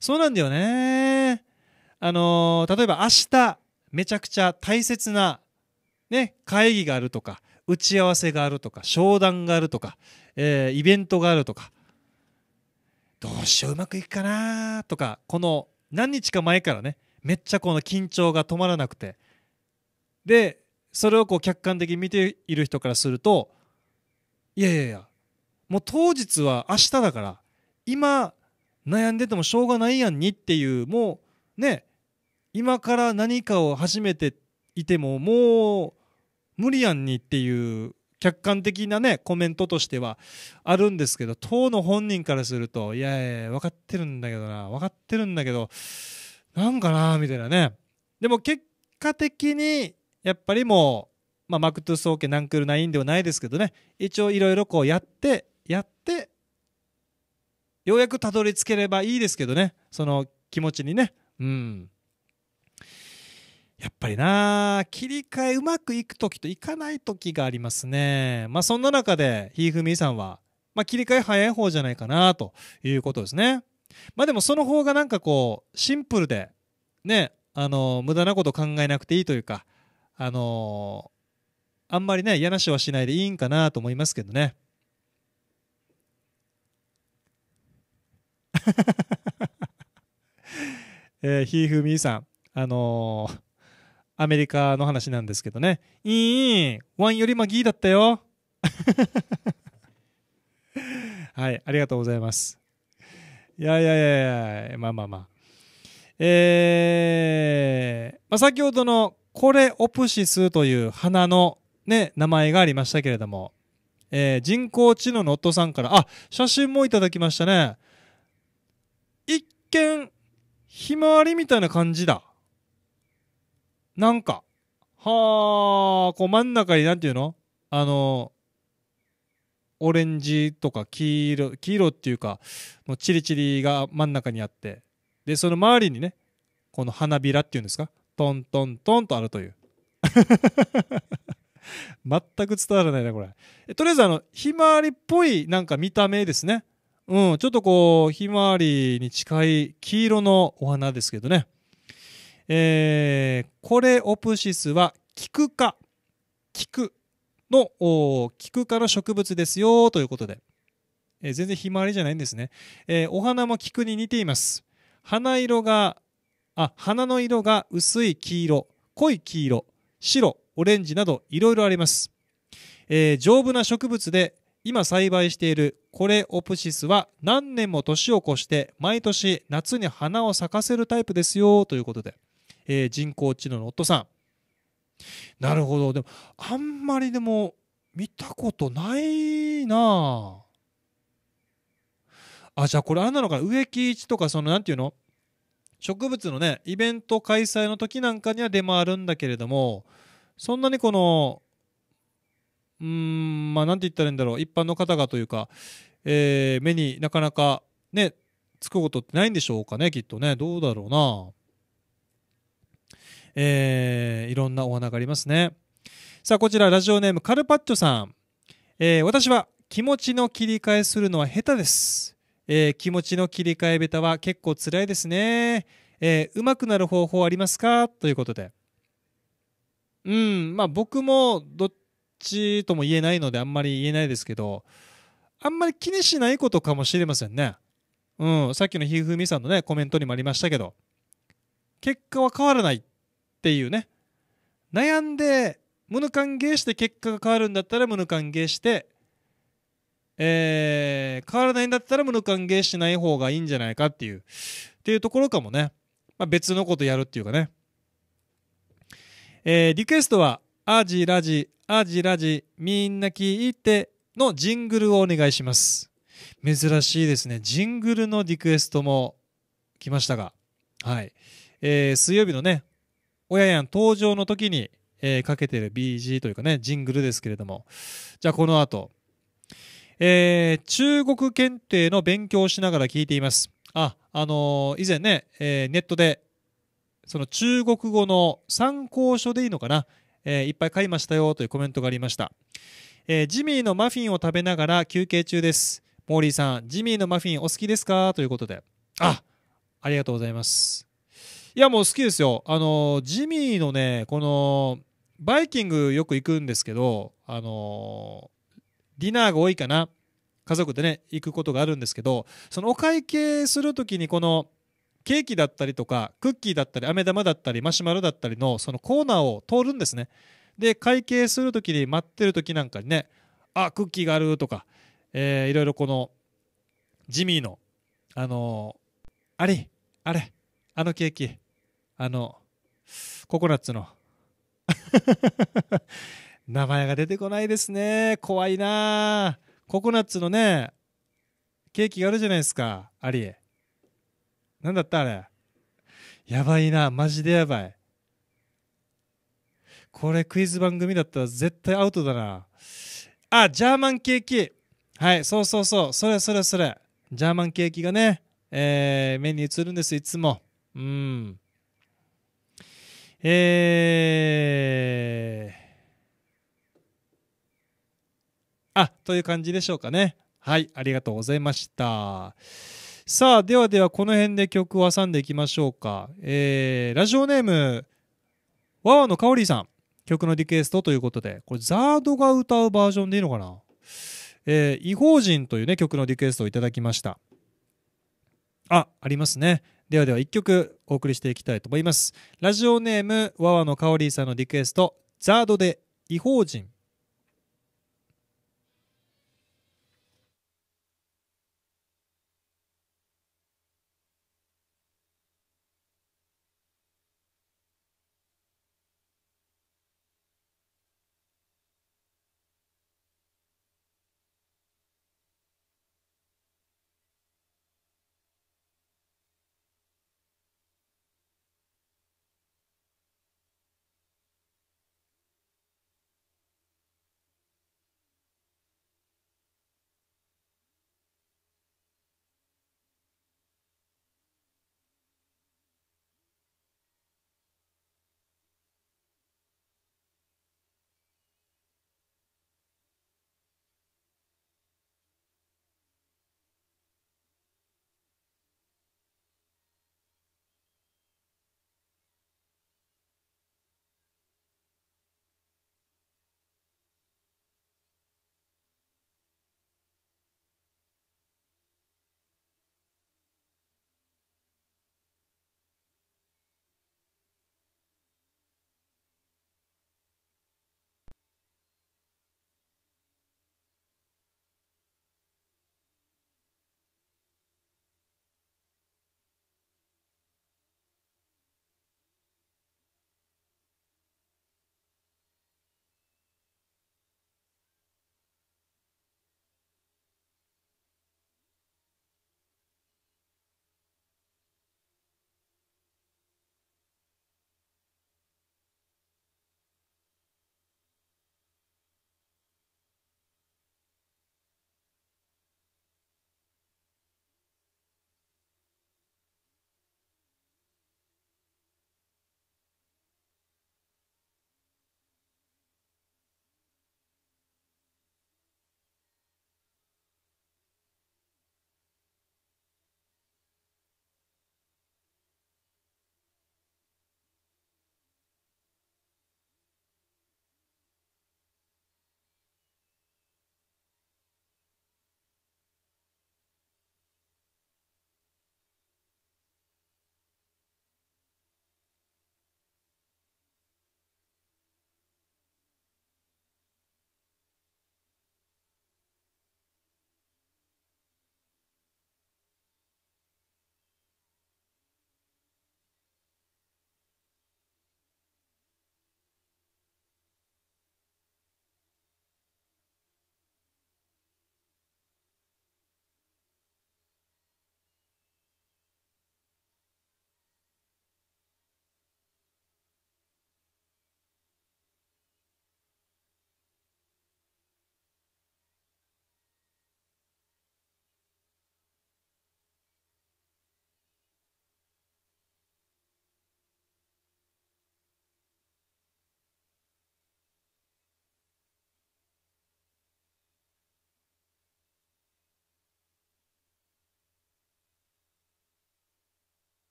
そうなんだよね。あのー、例えば明日、めちゃくちゃ大切な、ね、会議があるとか、打ち合わせがあるとか、商談があるとか、えー、イベントがあるとか、どうしよううまくいくかなとかこの何日か前からねめっちゃこの緊張が止まらなくてでそれをこう客観的に見ている人からするといやいやいやもう当日は明日だから今悩んでてもしょうがないやんにっていうもうね今から何かを始めていてももう無理やんにっていう客観的なね、コメントとしてはあるんですけど、当の本人からすると、いやいや、分かってるんだけどな、分かってるんだけど、なんかな、みたいなね。でも結果的に、やっぱりもう、まあ、マクトゥースオーケナンクルナインではないですけどね、一応いろいろこうやって、やって、ようやくたどり着ければいいですけどね、その気持ちにね。うん。やっぱりな切り替えうまくいく時といかない時がありますねまあそんな中でひいふみさんは、まあ、切り替え早い方じゃないかなということですねまあでもその方がなんかこうシンプルでねあの無駄なこと考えなくていいというかあのあんまりね嫌なしはしないでいいんかなと思いますけどね [laughs] えー、ひいふみさんあのー、アメリカの話なんですけどね。いいワンよりマギーだったよ。[laughs] はい、ありがとうございます。いやいやいやいや、まあまあまあ。えー、まあ、先ほどのコレオプシスという花のね、名前がありましたけれども、えー、人工知能の夫さんから、あ、写真もいただきましたね。一見、ひまわりみたいな感じだ。なんか、はあ、こう真ん中になんていうのあの、オレンジとか黄色、黄色っていうか、もうチリチリが真ん中にあって、で、その周りにね、この花びらっていうんですか、トントントンとあるという。[laughs] 全く伝わらないね、これ。とりあえず、あの、ひまわりっぽいなんか見た目ですね。うん、ちょっとこう、ひまわりに近い黄色のお花ですけどね。えー、コレオプシスは菊科、菊の、菊科の植物ですよということで、えー、全然ひまわりじゃないんですね、えー、お花も菊に似ています。花色が、あ、花の色が薄い黄色、濃い黄色、白、オレンジなどいろいろあります。えー、丈夫な植物で今栽培しているコレオプシスは何年も年を越して毎年夏に花を咲かせるタイプですよということで、えー、人工知能の夫さんなるほどでもあんまりでも見たことないなああじゃあこれあれなのかな植木市とかその何ていうの植物のねイベント開催の時なんかには出回るんだけれどもそんなにこのうんまあ何て言ったらいいんだろう一般の方がというか、えー、目になかなかねつくことってないんでしょうかねきっとねどうだろうなえー、いろんなお花がありますね。さあ、こちらラジオネームカルパッチョさん。えー、私は気持ちの切り替えするのは下手です。えー、気持ちの切り替え下手は結構辛いですね。えー、うまくなる方法ありますかということで。うん、まあ僕もどっちとも言えないのであんまり言えないですけど、あんまり気にしないことかもしれませんね。うん、さっきのひふみさんのね、コメントにもありましたけど、結果は変わらないっていうね悩んで無歓迎して結果が変わるんだったら無の歓迎して、えー、変わらないんだったら無の歓迎しない方がいいんじゃないかっていうっていうところかもね、まあ、別のことやるっていうかね、えー、リクエストは「アジラジアジラジみんな聞いて」のジングルをお願いします珍しいですねジングルのリクエストも来ましたがはい、えー、水曜日のね親ややん登場の時に、えー、かけてる BG というかね、ジングルですけれども。じゃあこの後、えー、中国検定の勉強をしながら聞いています。あ、あのー、以前ね、えー、ネットで、その中国語の参考書でいいのかな、えー、いっぱい買いましたよというコメントがありました。えー、ジミーのマフィンを食べながら休憩中です。モーリーさん、ジミーのマフィンお好きですかということで。あ、ありがとうございます。いやもう好きですよあのジミーのねこのバイキングよく行くんですけどあのディナーが多いかな家族でね行くことがあるんですけどそのお会計する時にこのケーキだったりとかクッキーだったり飴玉だったりマシュマロだったりのそのコーナーを通るんですねで会計する時に待ってる時なんかにねあクッキーがあるとか、えー、いろいろこのジミーのあのー、あれあれあのケーキあの、ココナッツの [laughs] 名前が出てこないですね。怖いなココナッツのね、ケーキがあるじゃないですか、アリエ。なんだったあれ。やばいなマジでやばい。これクイズ番組だったら絶対アウトだな。あ、ジャーマンケーキ。はい、そうそうそう。それそれそれ。ジャーマンケーキがね、えー、目に映るんです、いつも。うん。えー、あ、という感じでしょうかね。はい、ありがとうございました。さあ、ではではこの辺で曲を挟んでいきましょうか。えー、ラジオネーム、わわのかおりさん。曲のリクエストということで、これザードが歌うバージョンでいいのかなえー、異邦人というね、曲のリクエストをいただきました。あ、ありますね。ではでは1曲お送りしていきたいと思いますラジオネームわわのかおりさんのリクエストザードで異邦人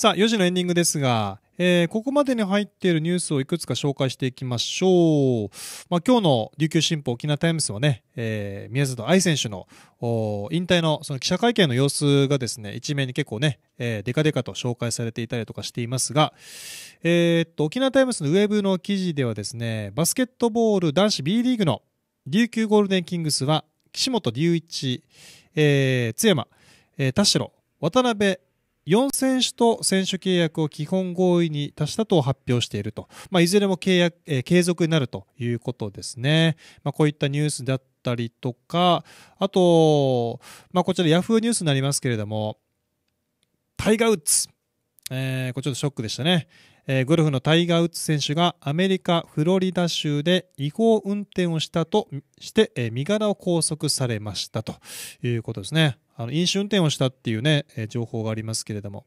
さあ、4時のエンディングですが、えー、ここまでに入っているニュースをいくつか紹介していきましょう。まあ、今日の琉球新報沖縄タイムスはね、えー、宮里藍選手の引退のその記者会見の様子がですね、一面に結構ね、えー、デカデカと紹介されていたりとかしていますが、えー、っと、沖縄タイムスのウェブの記事ではですね、バスケットボール男子 B リーグの琉球ゴールデンキングスは、岸本隆一、えー、津山、えー、田代、渡辺、4選手と選手契約を基本合意に達したと発表していると、まあ、いずれも契約、えー、継続になるということですね、まあ、こういったニュースであったりとかあと、まあ、こちらヤフーニュースになりますけれどもタイガー・ウッズ、えー、これちょっとショックでしたね、えー、ゴルフのタイガー・ウッズ選手がアメリカ・フロリダ州で違法運転をしたとして、え身柄を拘束されましたということですね。あの飲酒運転をしたっていうね、え情報がありますけれども。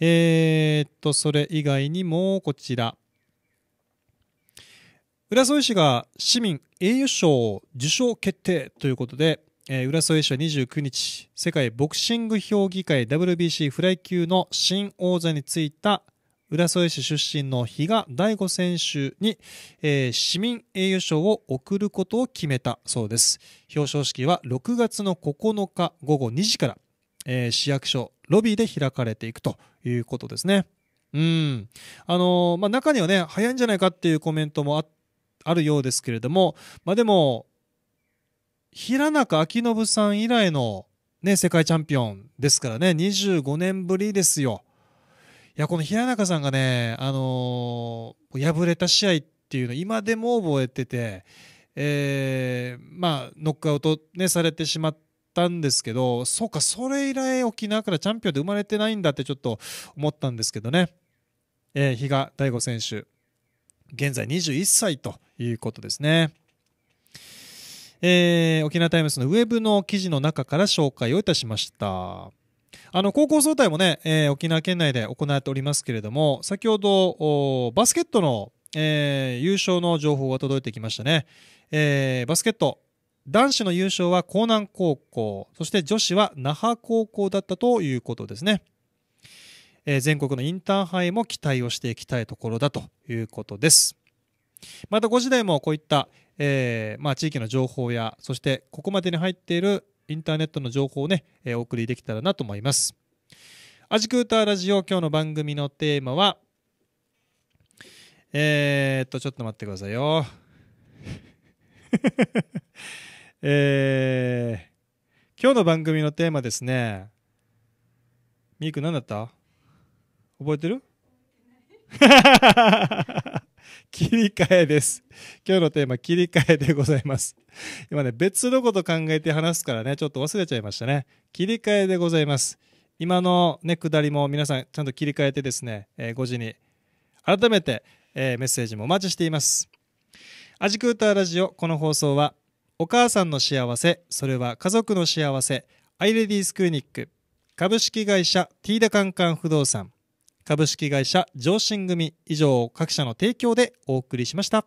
えー、っと、それ以外にも、こちら。浦添市が市民栄誉賞受賞決定ということで、えー、浦添市は29日、世界ボクシング評議会 WBC フライ級の新王座についた浦添市出身の比嘉大吾選手に、えー、市民栄誉賞を贈ることを決めたそうです表彰式は6月の9日午後2時から、えー、市役所ロビーで開かれていくということですねうんあのー、まあ、中にはね早いんじゃないかっていうコメントもああるようですけれども、まあ、でも平中明信さん以来の、ね、世界チャンピオンですからね25年ぶりですよ。やこの平中さんがね、あのー、敗れた試合っていうの今でも覚えてて、えー、まあ、ノックアウト、ね、されてしまったんですけどそうかそれ以来沖縄からチャンピオンで生まれてないんだってちょっと思ったんですけどね、えー、比嘉大悟選手現在21歳ということですね。えー、沖縄タイムズのウェブの記事の中から紹介をいたしました。あの、高校総体もね、えー、沖縄県内で行っておりますけれども、先ほど、バスケットの、えー、優勝の情報が届いてきましたね。えー、バスケット、男子の優勝は江南高校、そして女子は那覇高校だったということですね。えー、全国のインターハイも期待をしていきたいところだということです。また5時台もこういった、えーまあ、地域の情報やそしてここまでに入っているインターネットの情報をね、えー、お送りできたらなと思います。アジクーターラジオ、今日の番組のテーマは、えー、っと、ちょっと待ってくださいよ。[laughs] えー、今日の番組のテーマですね。ミーく何だった覚えてる [laughs] 切り替えです。今日のテーマ、切り替えでございます。今ね、別のこと考えて話すからね、ちょっと忘れちゃいましたね。切り替えでございます。今のね、下りも皆さんちゃんと切り替えてですね、えー、5時に改めて、えー、メッセージもお待ちしています。アジクーターラジオ、この放送は、お母さんの幸せ、それは家族の幸せ、アイレディースクリニック、株式会社ティーダカンカン不動産、株式会社上信組以上各社の提供でお送りしました。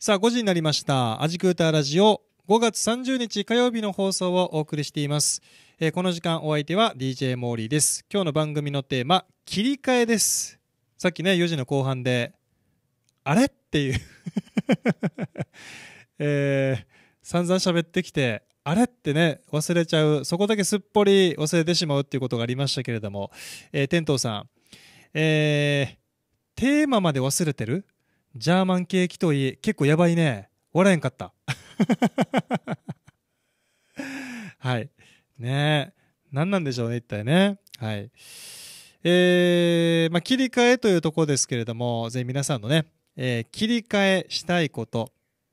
さあ、5時になりました。アジクーターラジオ5月30日火曜日の放送をお送りしています。えー、この時間お相手は DJ モーリーです。今日の番組のテーマ、切り替えです。さっきね、4時の後半で、あれっていう [laughs] えー、散々喋ってきて、あれってね、忘れちゃう、そこだけすっぽり忘れてしまうっていうことがありましたけれども、えー、トウさん、えー、テーマまで忘れてるジャーマン系きといい、結構やばいね。笑えんかった。[laughs] はい。ねえ。何なんでしょうね、一体ね。はい。えー、まあ、切り替えというところですけれども、ぜひ皆さんのね、えー、切り替えしたいこと、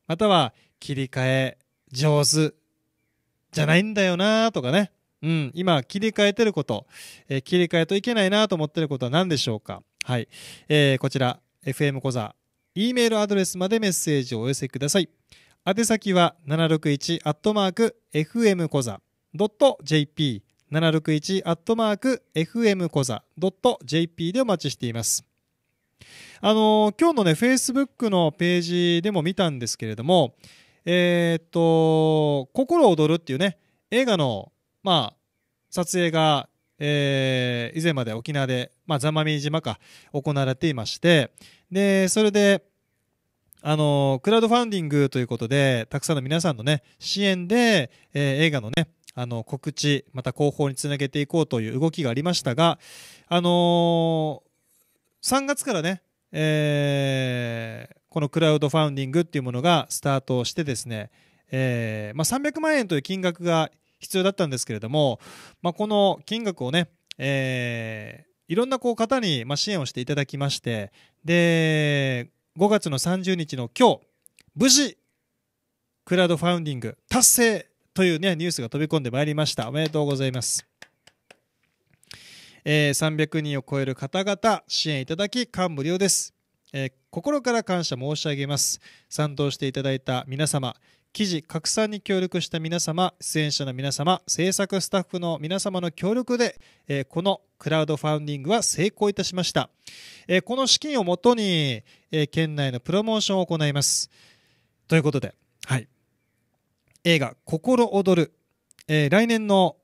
または切り替え上手じゃないんだよなとかね。うん、今切り替えてること、えー、切り替えといけないなと思ってることは何でしょうか。はい。えー、こちら、FM 小座 E メールアドレスまでメッセージをお寄せください。宛先は 761-fmkoza.jp 761-fmkoza.jp でお待ちしています。あのー、今日のね、Facebook のページでも見たんですけれども、えー、っと、心躍るっていうね、映画の、まあ、撮影が、えー、以前まで沖縄でまあ、座間味島か、行われていまして、で、それで、あの、クラウドファンディングということで、たくさんの皆さんのね、支援で、えー、映画のね、あの、告知、また広報につなげていこうという動きがありましたが、あのー、3月からね、えー、このクラウドファンディングっていうものがスタートしてですね、えー、まあ、300万円という金額が必要だったんですけれども、まあ、この金額をね、えいろんなこう方に、ま支援をしていただきまして、で、5月の30日の今日、無事、クラウドファウンディング達成というね、ニュースが飛び込んでまいりました。おめでとうございます。えー、300人を超える方々、支援いただき、感無量です。えー、心から感謝申し上げます。賛同していただいた皆様、記事拡散に協力した皆様、出演者の皆様、制作スタッフの皆様の協力で、えー、このクラウドファウンディングは成功いたしました。えー、この資金をもとに、えー、県内のプロモーションを行います。ということで、はい。映画、心躍る、え来年の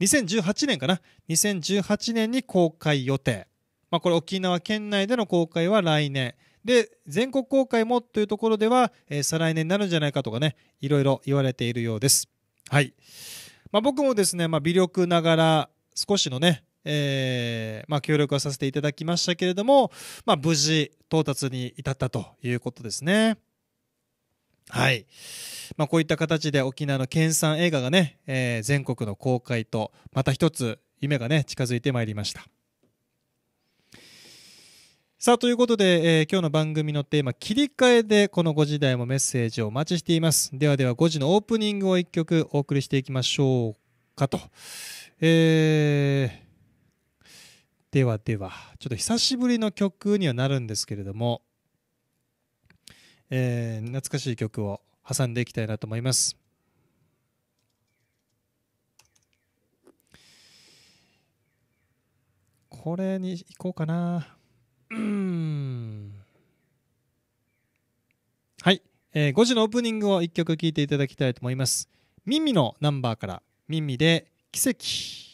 2018年かな。2018年に公開予定。まあ、これ沖縄県内での公開は来年。で、全国公開もというところでは、えー、再来年になるんじゃないかとかね、いろいろ言われているようです。はい。まあ、僕もですね、まあ、微力ながら少しのね、えー、まあ、協力はさせていただきましたけれども、まあ、無事到達に至ったということですね。はい。まあ、こういった形で沖縄の県産映画がね、えー、全国の公開と、また一つ夢がね、近づいてまいりました。さあ、ということで、えー、今日の番組のテーマ、切り替えでこの5時台もメッセージをお待ちしています。ではでは5時のオープニングを1曲お送りしていきましょうかと。えー、ではでは、ちょっと久しぶりの曲にはなるんですけれども、えー、懐かしい曲を挟んでいきたいなと思います。これに行こうかな。はい。えー、5時のオープニングを1曲聴いていただきたいと思います。ミミのナンバーから、ミミで奇跡。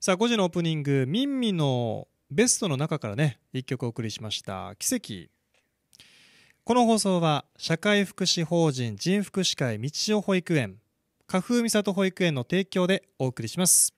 さあ5時のオープニング「ミンミのベスト」の中からね1曲お送りしました「奇跡」この放送は社会福祉法人人福祉会道代保育園花風美里保育園の提供でお送りします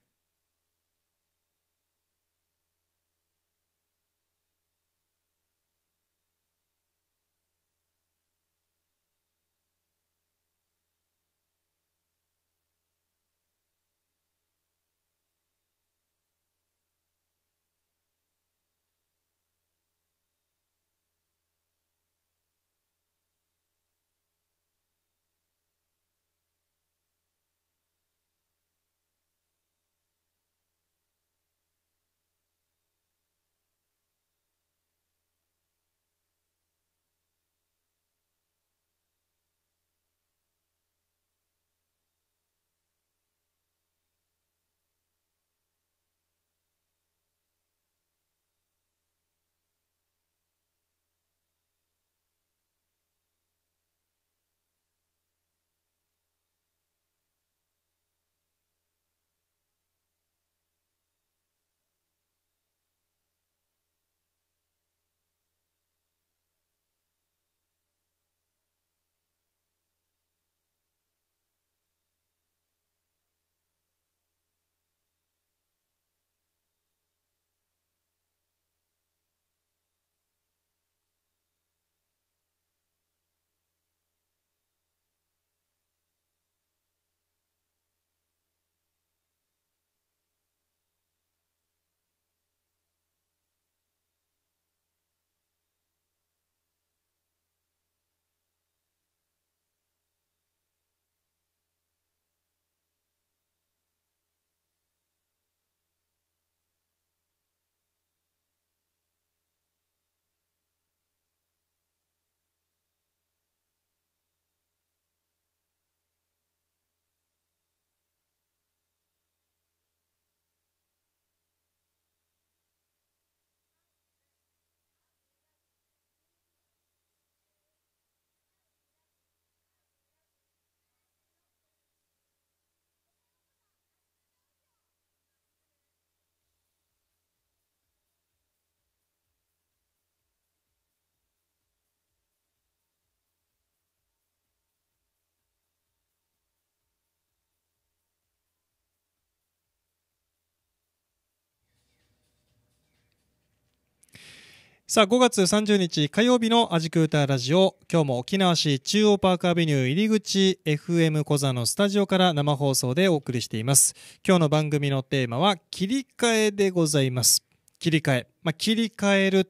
さあ、5月30日火曜日のアジクーターラジオ。今日も沖縄市中央パークアビニュー入り口 FM 小座のスタジオから生放送でお送りしています。今日の番組のテーマは切り替えでございます。切り替え。まあ、切り替える。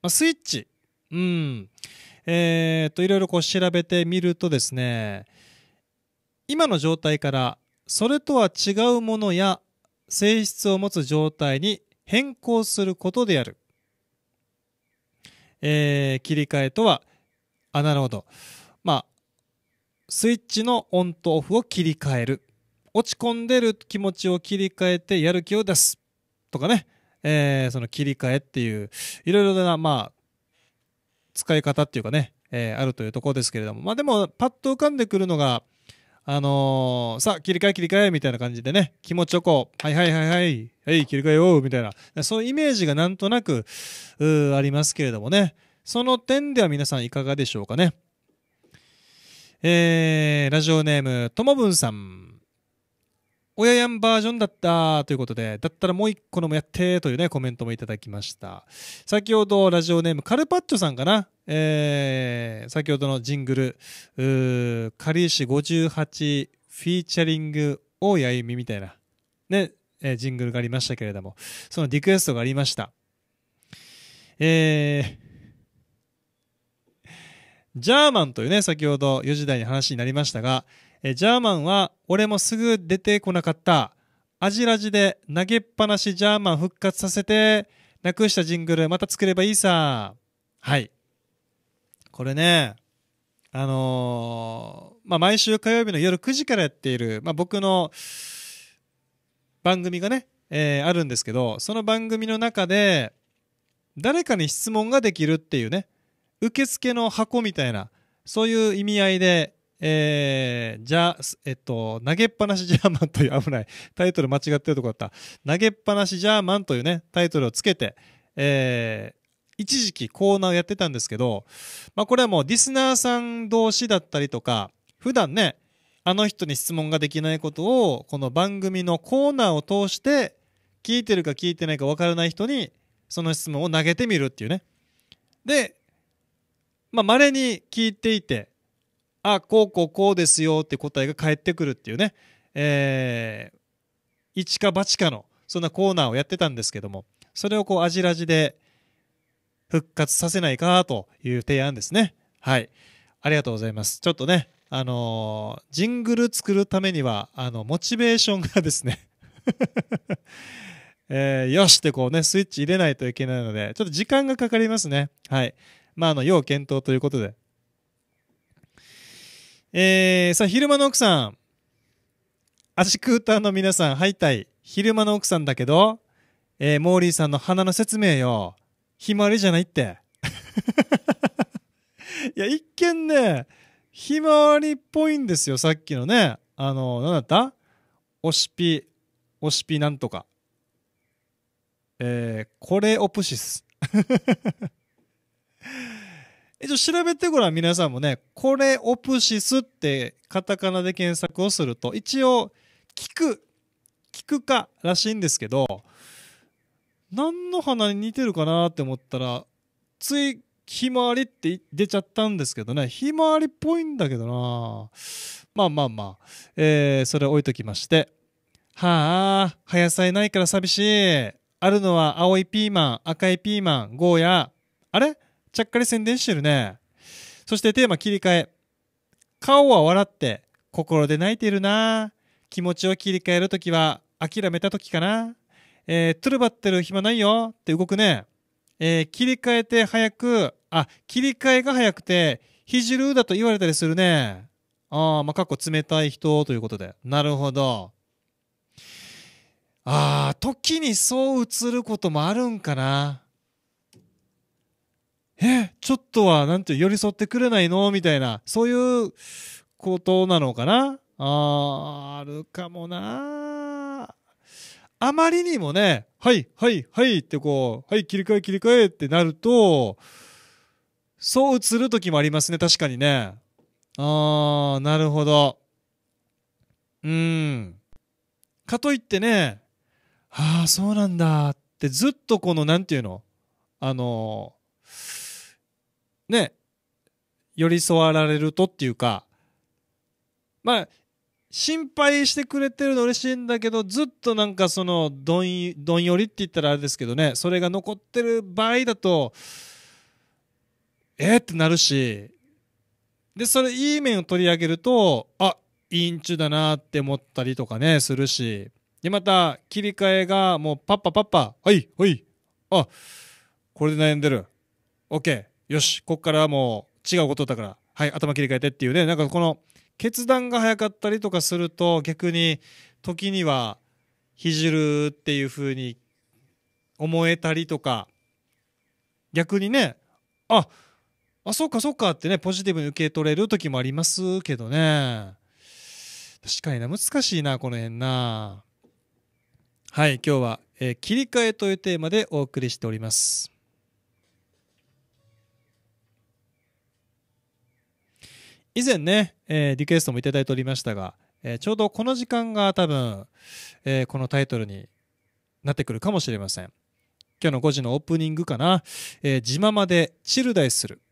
まあ、スイッチ。うん。えー、っと、いろいろこう調べてみるとですね、今の状態からそれとは違うものや性質を持つ状態に変更することである。えー、切り替えとはアナロード。まあ、スイッチのオンとオフを切り替える。落ち込んでる気持ちを切り替えてやる気を出す。とかね。えー、その切り替えっていう、いろいろな、まあ、使い方っていうかね、えー、あるというところですけれども。まあでも、パッと浮かんでくるのが、あのー、さあ、切り替え切り替えみたいな感じでね、気持ちよこう、はいはいはいはい、はい、切り替えようみたいな、そういうイメージがなんとなく、ありますけれどもね、その点では皆さんいかがでしょうかね。えー、ラジオネーム、ともぶんさん。親やんバージョンだったということで、だったらもう一個のもやってというね、コメントもいただきました。先ほどラジオネームカルパッチョさんかなえー、先ほどのジングル、うカリりし58フィーチャリング大やゆみみたいな、ね、えー、ジングルがありましたけれども、そのリクエストがありました。えー、ジャーマンというね、先ほど4時台に話になりましたが、えジャーマンは俺もすぐ出てこなかった。アジラジで投げっぱなしジャーマン復活させて、なくしたジングルまた作ればいいさ。はい。これね、あのー、まあ、毎週火曜日の夜9時からやっている、まあ、僕の番組がね、えー、あるんですけど、その番組の中で、誰かに質問ができるっていうね、受付の箱みたいな、そういう意味合いでえー、じゃえっと、投げっぱなしジャーマンという、危ない、タイトル間違ってるとこだった。投げっぱなしジャーマンというね、タイトルをつけて、えー、一時期コーナーをやってたんですけど、まあ、これはもうリスナーさん同士だったりとか、普段ね、あの人に質問ができないことを、この番組のコーナーを通して、聞いてるか聞いてないか分からない人に、その質問を投げてみるっていうね。で、まあ、稀に聞いていて、あこうこうこうですよって答えが返ってくるっていうね、えー、一か八かのそんなコーナーをやってたんですけどもそれをこうじラジで復活させないかという提案ですねはいありがとうございますちょっとねあのー、ジングル作るためにはあのモチベーションがですね [laughs] えー、よしってこうね、スイッチ入れないといけないので、ちょっと時間がかかりますね。はい。まあ、あの、要検討ということで、えー、さあ、昼間の奥さん。足クーターの皆さん、ハイタイ。昼間の奥さんだけど、えー、モーリーさんの花の説明よ。ひまわりじゃないって。[laughs] いや、一見ね、ひまわりっぽいんですよ、さっきのね。あの、なんだったおしぴ、おしぴなんとか。えー、これオプシス。一応調べてごらん、皆さんもね、これオプシスってカタカナで検索をすると、一応、聞く、聞くからしいんですけど、何の花に似てるかなって思ったら、つい、ひまわりって出ちゃったんですけどね、ひまわりっぽいんだけどなまあまあまあ、えー、それ置いときまして。はあ、葉野菜ないから寂しい。あるのは青いピーマン、赤いピーマン、ゴーヤ。あれちゃっかり宣伝してるね。そしてテーマ切り替え。顔は笑って、心で泣いているな。気持ちを切り替えるときは、諦めたときかな。えー、トゥルバってる暇ないよって動くね。えー、切り替えて早く、あ、切り替えが早くて、ひじるだと言われたりするね。ああ、まあ、かっこ冷たい人ということで。なるほど。ああ、時にそう映ることもあるんかな。え、ちょっとは、なんて寄り添ってくれないのみたいな、そういうことなのかなああるかもなあまりにもね、はい、はい、はいってこう、はい、切り替え、切り替えってなると、そう映る時もありますね、確かにね。ああ、なるほど。うん。かといってね、ああ、そうなんだってずっとこの、なんていうのあのね、寄り添わられるとっていうか、まあ、心配してくれてるの嬉しいんだけど、ずっとなんかその、どん、どんよりって言ったらあれですけどね、それが残ってる場合だと、えー、ってなるし、で、それいい面を取り上げると、あ、いいんちゅだなって思ったりとかね、するし、で、また、切り替えがもうパッパパッパ、はい、はい、あ、これで悩んでる。OK。よし、こっからはもう違うことだから、はい、頭切り替えてっていうね、なんかこの決断が早かったりとかすると、逆に時には、ひじるっていうふうに思えたりとか、逆にね、ああ、そうかそうかってね、ポジティブに受け取れる時もありますけどね。確かにな、難しいな、この辺な。はい、今日は、えー、切り替えというテーマでお送りしております。以前ね、えー、リクエストもいただいておりましたが、えー、ちょうどこの時間が多分、えー、このタイトルになってくるかもしれません。今日の5時のオープニングかな、えー、自慢までチルダイする。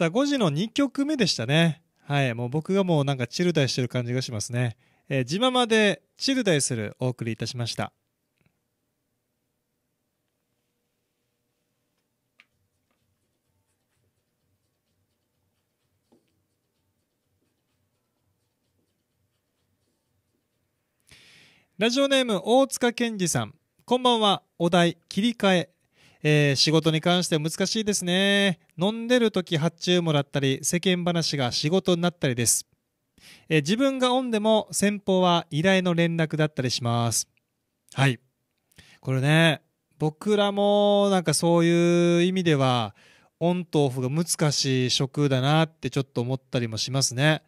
さあ、5時の2曲目でしたね。はい、もう僕がもうなんかチルダイしてる感じがしますね。えー、自マまでチルダイするお送りいたしました。ラジオネーム大塚健二さん。こんばんは。お題、切り替え。えー、仕事に関しては難しいですね。飲んでる時発注もらったり、世間話が仕事になったりです。えー、自分がオンでも先方は依頼の連絡だったりします。はい。これね、僕らもなんかそういう意味では、オンとオフが難しい職だなってちょっと思ったりもしますね。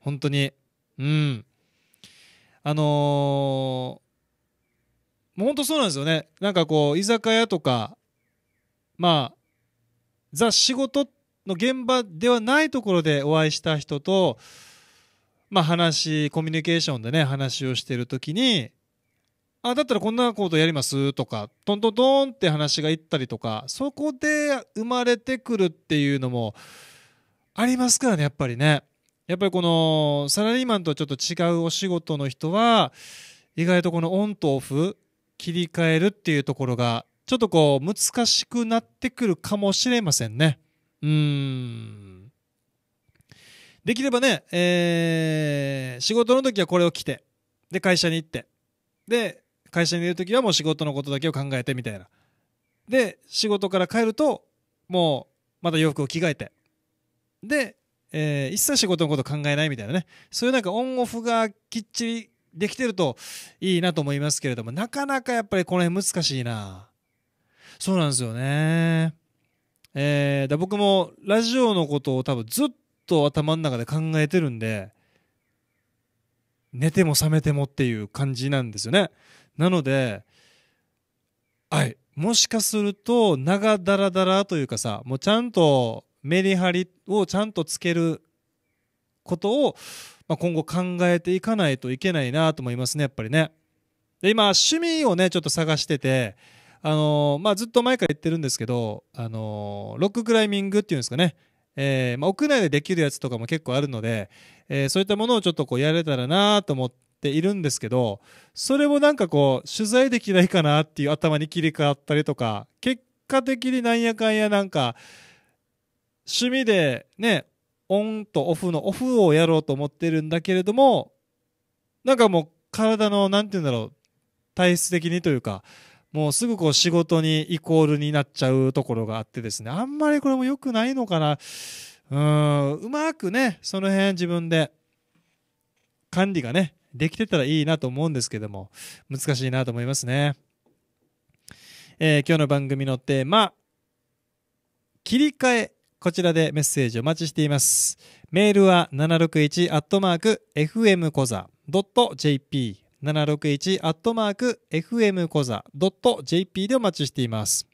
本当に。うん。あのーもう本当そうなんですよね。なんかこう、居酒屋とか、まあ、ザ・仕事の現場ではないところでお会いした人と、まあ話、コミュニケーションでね、話をしてるときに、あ、だったらこんなことやりますとか、トントントンって話がいったりとか、そこで生まれてくるっていうのもありますからね、やっぱりね。やっぱりこのサラリーマンとはちょっと違うお仕事の人は、意外とこのオンとオフ、切り替えるっていうところがちょっとこう、難しくなってくるかもしれませんね。うーん。できればね、えー、仕事の時はこれを着て、で、会社に行って、で、会社にいる時はもう仕事のことだけを考えてみたいな。で、仕事から帰ると、もう、また洋服を着替えて、で、えー、一切仕事のこと考えないみたいなね。そういうなんかオンオフがきっちりできてるといいなと思いますけれども、なかなかやっぱりこの辺難しいな。そうなんですよね。えー、だ僕もラジオのことを多分ずっと頭の中で考えてるんで、寝ても覚めてもっていう感じなんですよね。なので、はい、もしかすると長だらだらというかさ、もうちゃんとメリハリをちゃんとつけることを、まあ、今後考えていかないといけないなと思いますね、やっぱりね。で今、趣味をね、ちょっと探してて、あのー、まあ、ずっと前から言ってるんですけど、あのー、ロッククライミングっていうんですかね、えー、まあ、屋内でできるやつとかも結構あるので、えそういったものをちょっとこうやれたらなと思っているんですけど、それもなんかこう、取材できないかなっていう頭に切り替わったりとか、結果的になんやかんやなんか、趣味でね、オンとオフのオフをやろうと思ってるんだけれども、なんかもう体の、何て言うんだろう、体質的にというか、もうすぐこう仕事にイコールになっちゃうところがあってですね、あんまりこれも良くないのかな。うーん、うまくね、その辺自分で管理がね、できてたらいいなと思うんですけども、難しいなと思いますね。えー、今日の番組のテーマ、切り替え、こちらでメッセージお待ちしています。メールは761 f m コザ .jp 761アットマーク FM コザ .jp でお待ちしています。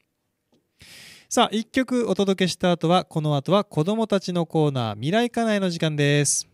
さあ、1曲お届けした後は、この後は子供たちのコーナー、未来課内の時間です。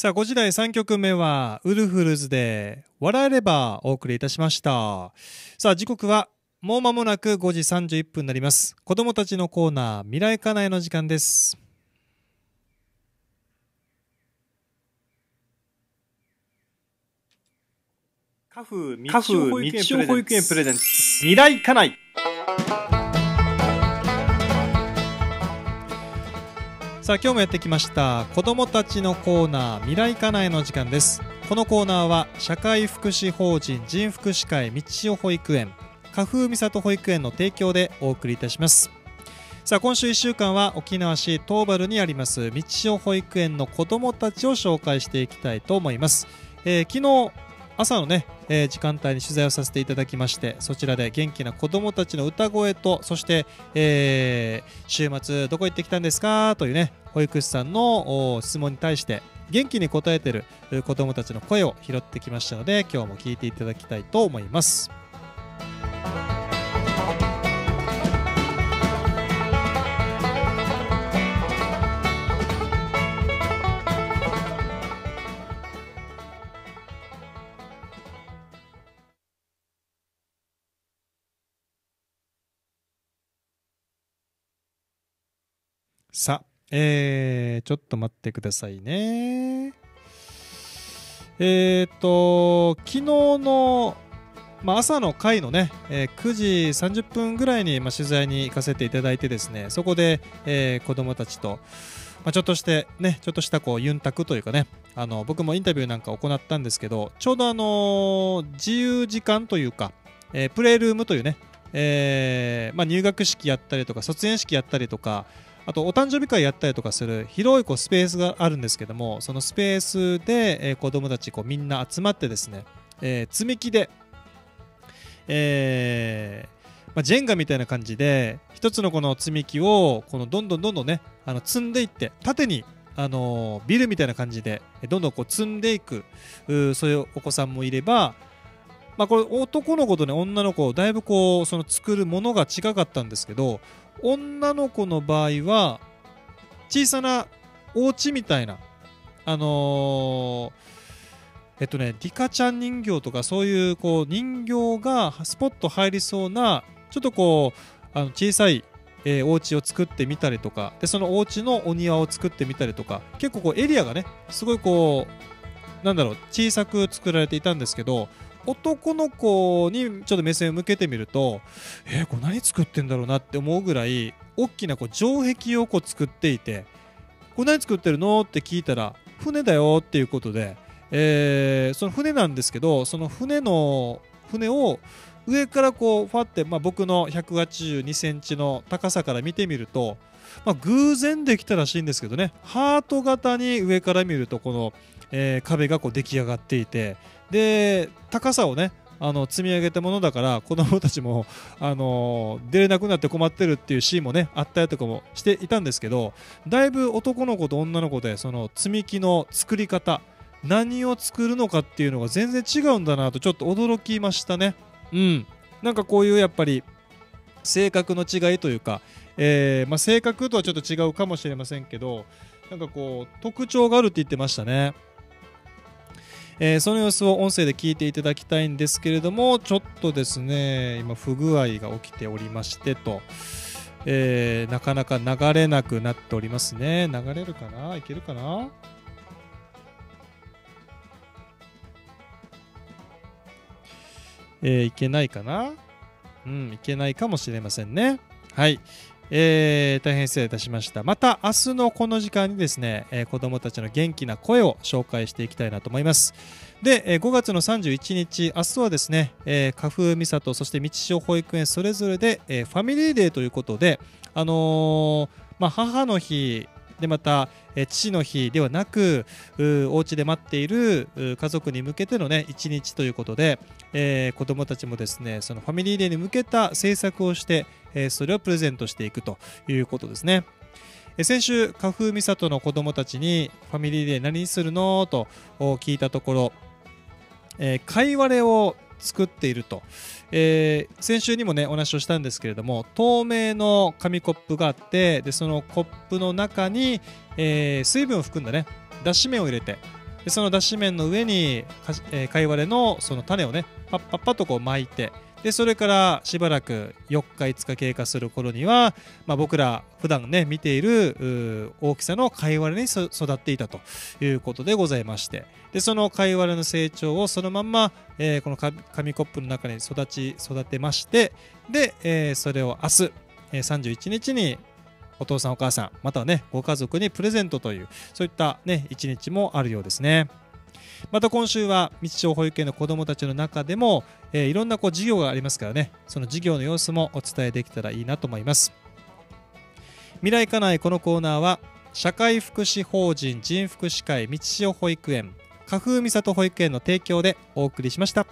さあ、5時台3曲目は、ウルフルズで、笑えればお送りいたしました。さあ、時刻は、もう間もなく5時31分になります。子供たちのコーナー、未来な内の時間です。カフー日曜保育園プレゼンツ。未来な内。さあ今日もやってきました子どもたちのコーナー未来かなえの時間ですこのコーナーは社会福祉法人人福祉会道代保育園花風美里保育園の提供でお送りいたしますさあ今週1週間は沖縄市東原にあります道代保育園の子どもたちを紹介していきたいと思います、えー、昨日朝のね、えー、時間帯に取材をさせていただきましてそちらで元気な子どもたちの歌声とそして、えー、週末どこ行ってきたんですかというね保育士さんの質問に対して元気に答えてる子どもたちの声を拾ってきましたので今日も聞いていただきたいと思います。さあ、えー、ちょっと待ってくださいね。えっ、ー、と、昨日の、まあ、朝の会のね、えー、9時30分ぐらいに、まあ、取材に行かせていただいてですね、そこで、えー、子供たちと、まあ、ちょっとしてね、ちょっとしたこう、ユンタクというかね、あの、僕もインタビューなんか行ったんですけど、ちょうどあの自由時間というか、えプレールームというね、えまあ、入学式やったりとか卒園式やったりとか、あとお誕生日会やったりとかする広いこうスペースがあるんですけどもそのスペースで、えー、子供たちこうみんな集まってですね、えー、積み木で、えー、まあ、ジェンガみたいな感じで一つのこの積み木をこのどんどんどんどんねあの積んでいって縦にあのビルみたいな感じでどんどんこう積んでいくそういうお子さんもいれば、まあ、これ男の子と、ね、女の子だいぶこうその作るものが近かったんですけど女の子の場合は小さなお家みたいなあのー、えっとねリカちゃん人形とかそういうこう人形がスポッと入りそうなちょっとこうあの小さいえお家を作ってみたりとかでそのお家のお庭を作ってみたりとか結構こうエリアがねすごいこうなんだろう小さく作られていたんですけど男の子にちょっと目線を向けてみるとえー、これ何作ってんだろうなって思うぐらい大きなこう城壁をこう作っていて「これ何作ってるの?」って聞いたら「船だよ」っていうことで、えー、その船なんですけどその船の船を上からこうファって、まあ、僕の1 8 2センチの高さから見てみると、まあ、偶然できたらしいんですけどねハート型に上から見るとこの、えー、壁がこう出来上がっていてで高さをねあの積み上げたものだから子どもたちも、あの出れなくなって困ってるっていうシーンもねあったりとかもしていたんですけどだいぶ男の子と女の子でその積み木の作り方何を作るのかっていうのが全然違うんだなとちょっと驚きましたね。うん、なんかこういうやっぱり性格の違いというか、えー、まあ、性格とはちょっと違うかもしれませんけどなんかこう特徴があるって言ってましたね。えー、その様子を音声で聞いていただきたいんですけれども、ちょっとですね、今不具合が起きておりましてと、えー、なかなか流れなくなっておりますね。流れるかないけるかなえー、いけないかなうん、いけないかもしれませんね。はい。えー、大変失礼いたしました。また明日のこの時間にですね、えー、子供たちの元気な声を紹介していきたいなと思います。で、えー、5月の31日、明日はですね、ー、花風三里、そして道潮保育園それぞれで、えー、ファミリーデーということで、あのー、まあ、母の日でまた、え父の日ではなくお家で待っている家族に向けてのね一日ということで、えー、子どもたちもですねそのファミリーデーに向けた制作をして、えー、それをプレゼントしていくということですね。先週、花風美里の子供たちにファミリーデー何するのと聞いたところ、えー、貝割れを作っていると、えー、先週にもねお話をしたんですけれども透明の紙コップがあってでそのコップの中に、えー、水分を含んだねだし麺を入れてでそのだし麺の上にか、えー、かいわれのその種をねパッパッパッとこう巻いてでそれからしばらく4日5日経過する頃には、まあ、僕ら普段ね見ている大きさのカイワに育っていたということでございましてでそのカイワの成長をそのまんま、えー、この紙コップの中に育ち育てましてで、えー、それを明日31日にお父さんお母さんまたはねご家族にプレゼントというそういったね一日もあるようですねまた今週は日町保育園の子どもたちの中でも、えー、いろんなこう授業がありますからねその授業の様子もお伝えできたらいいなと思います未来家内このコーナーは社会福祉法人人福祉会道潮保育園花風美里保育園の提供でお送りしました。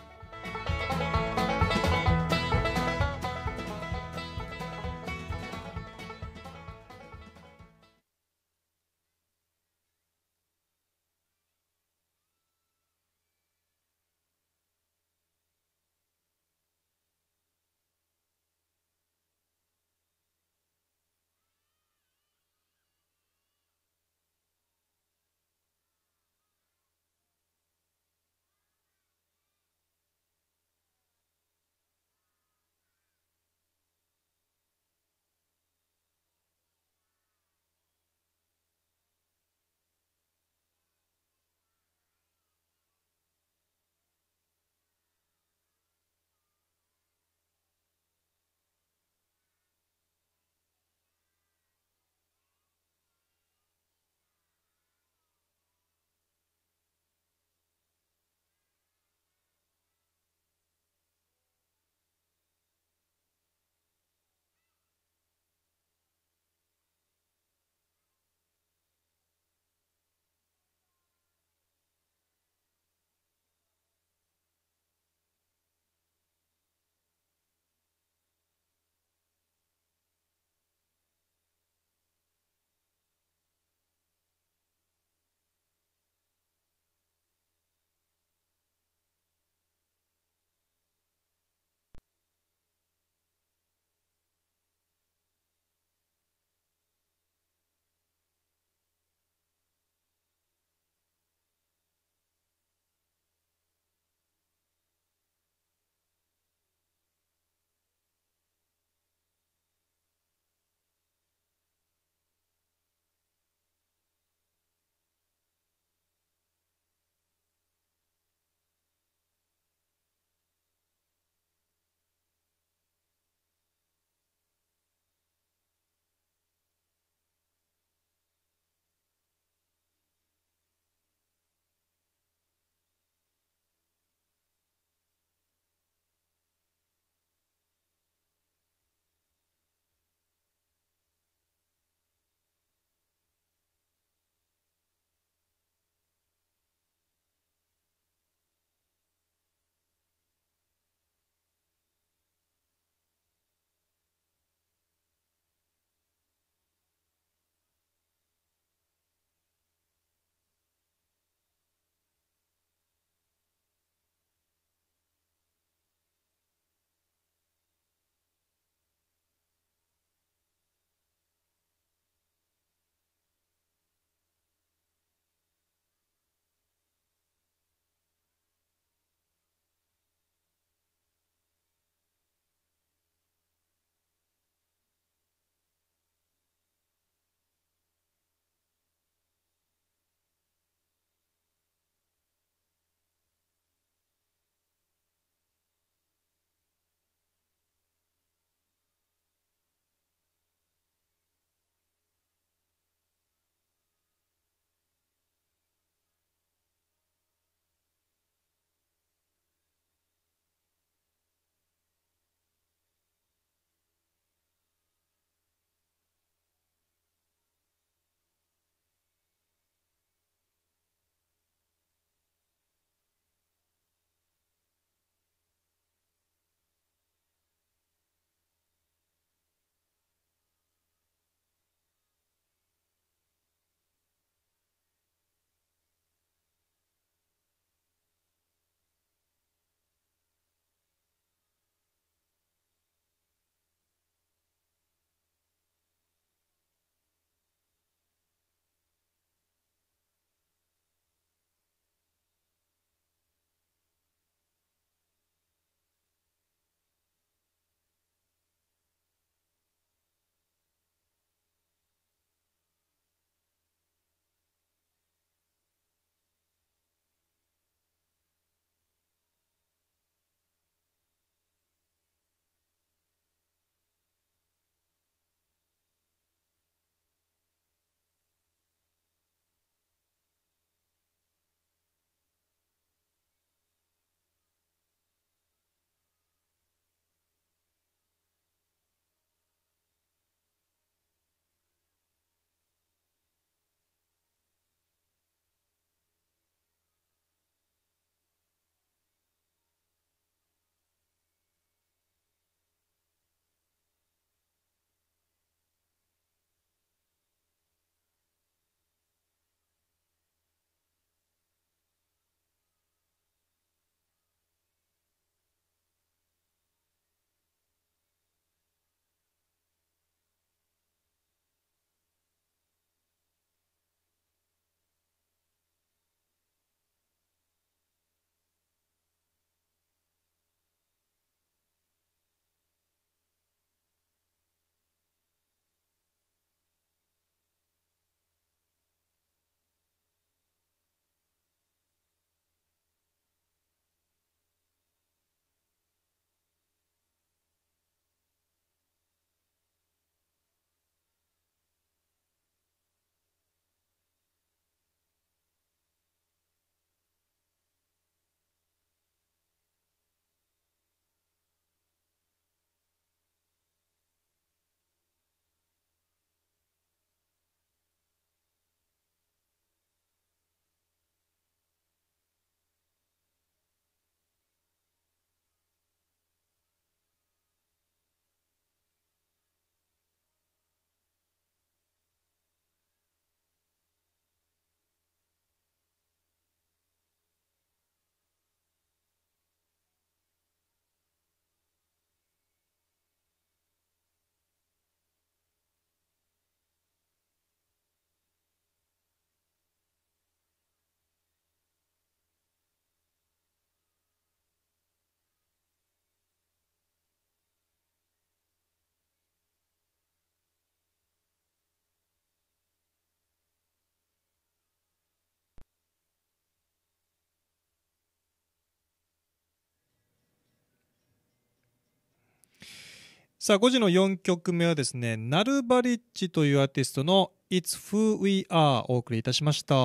さあ、5時の4曲目はですね、ナルバリッチというアーティストの It's Who We Are お送りいたしました。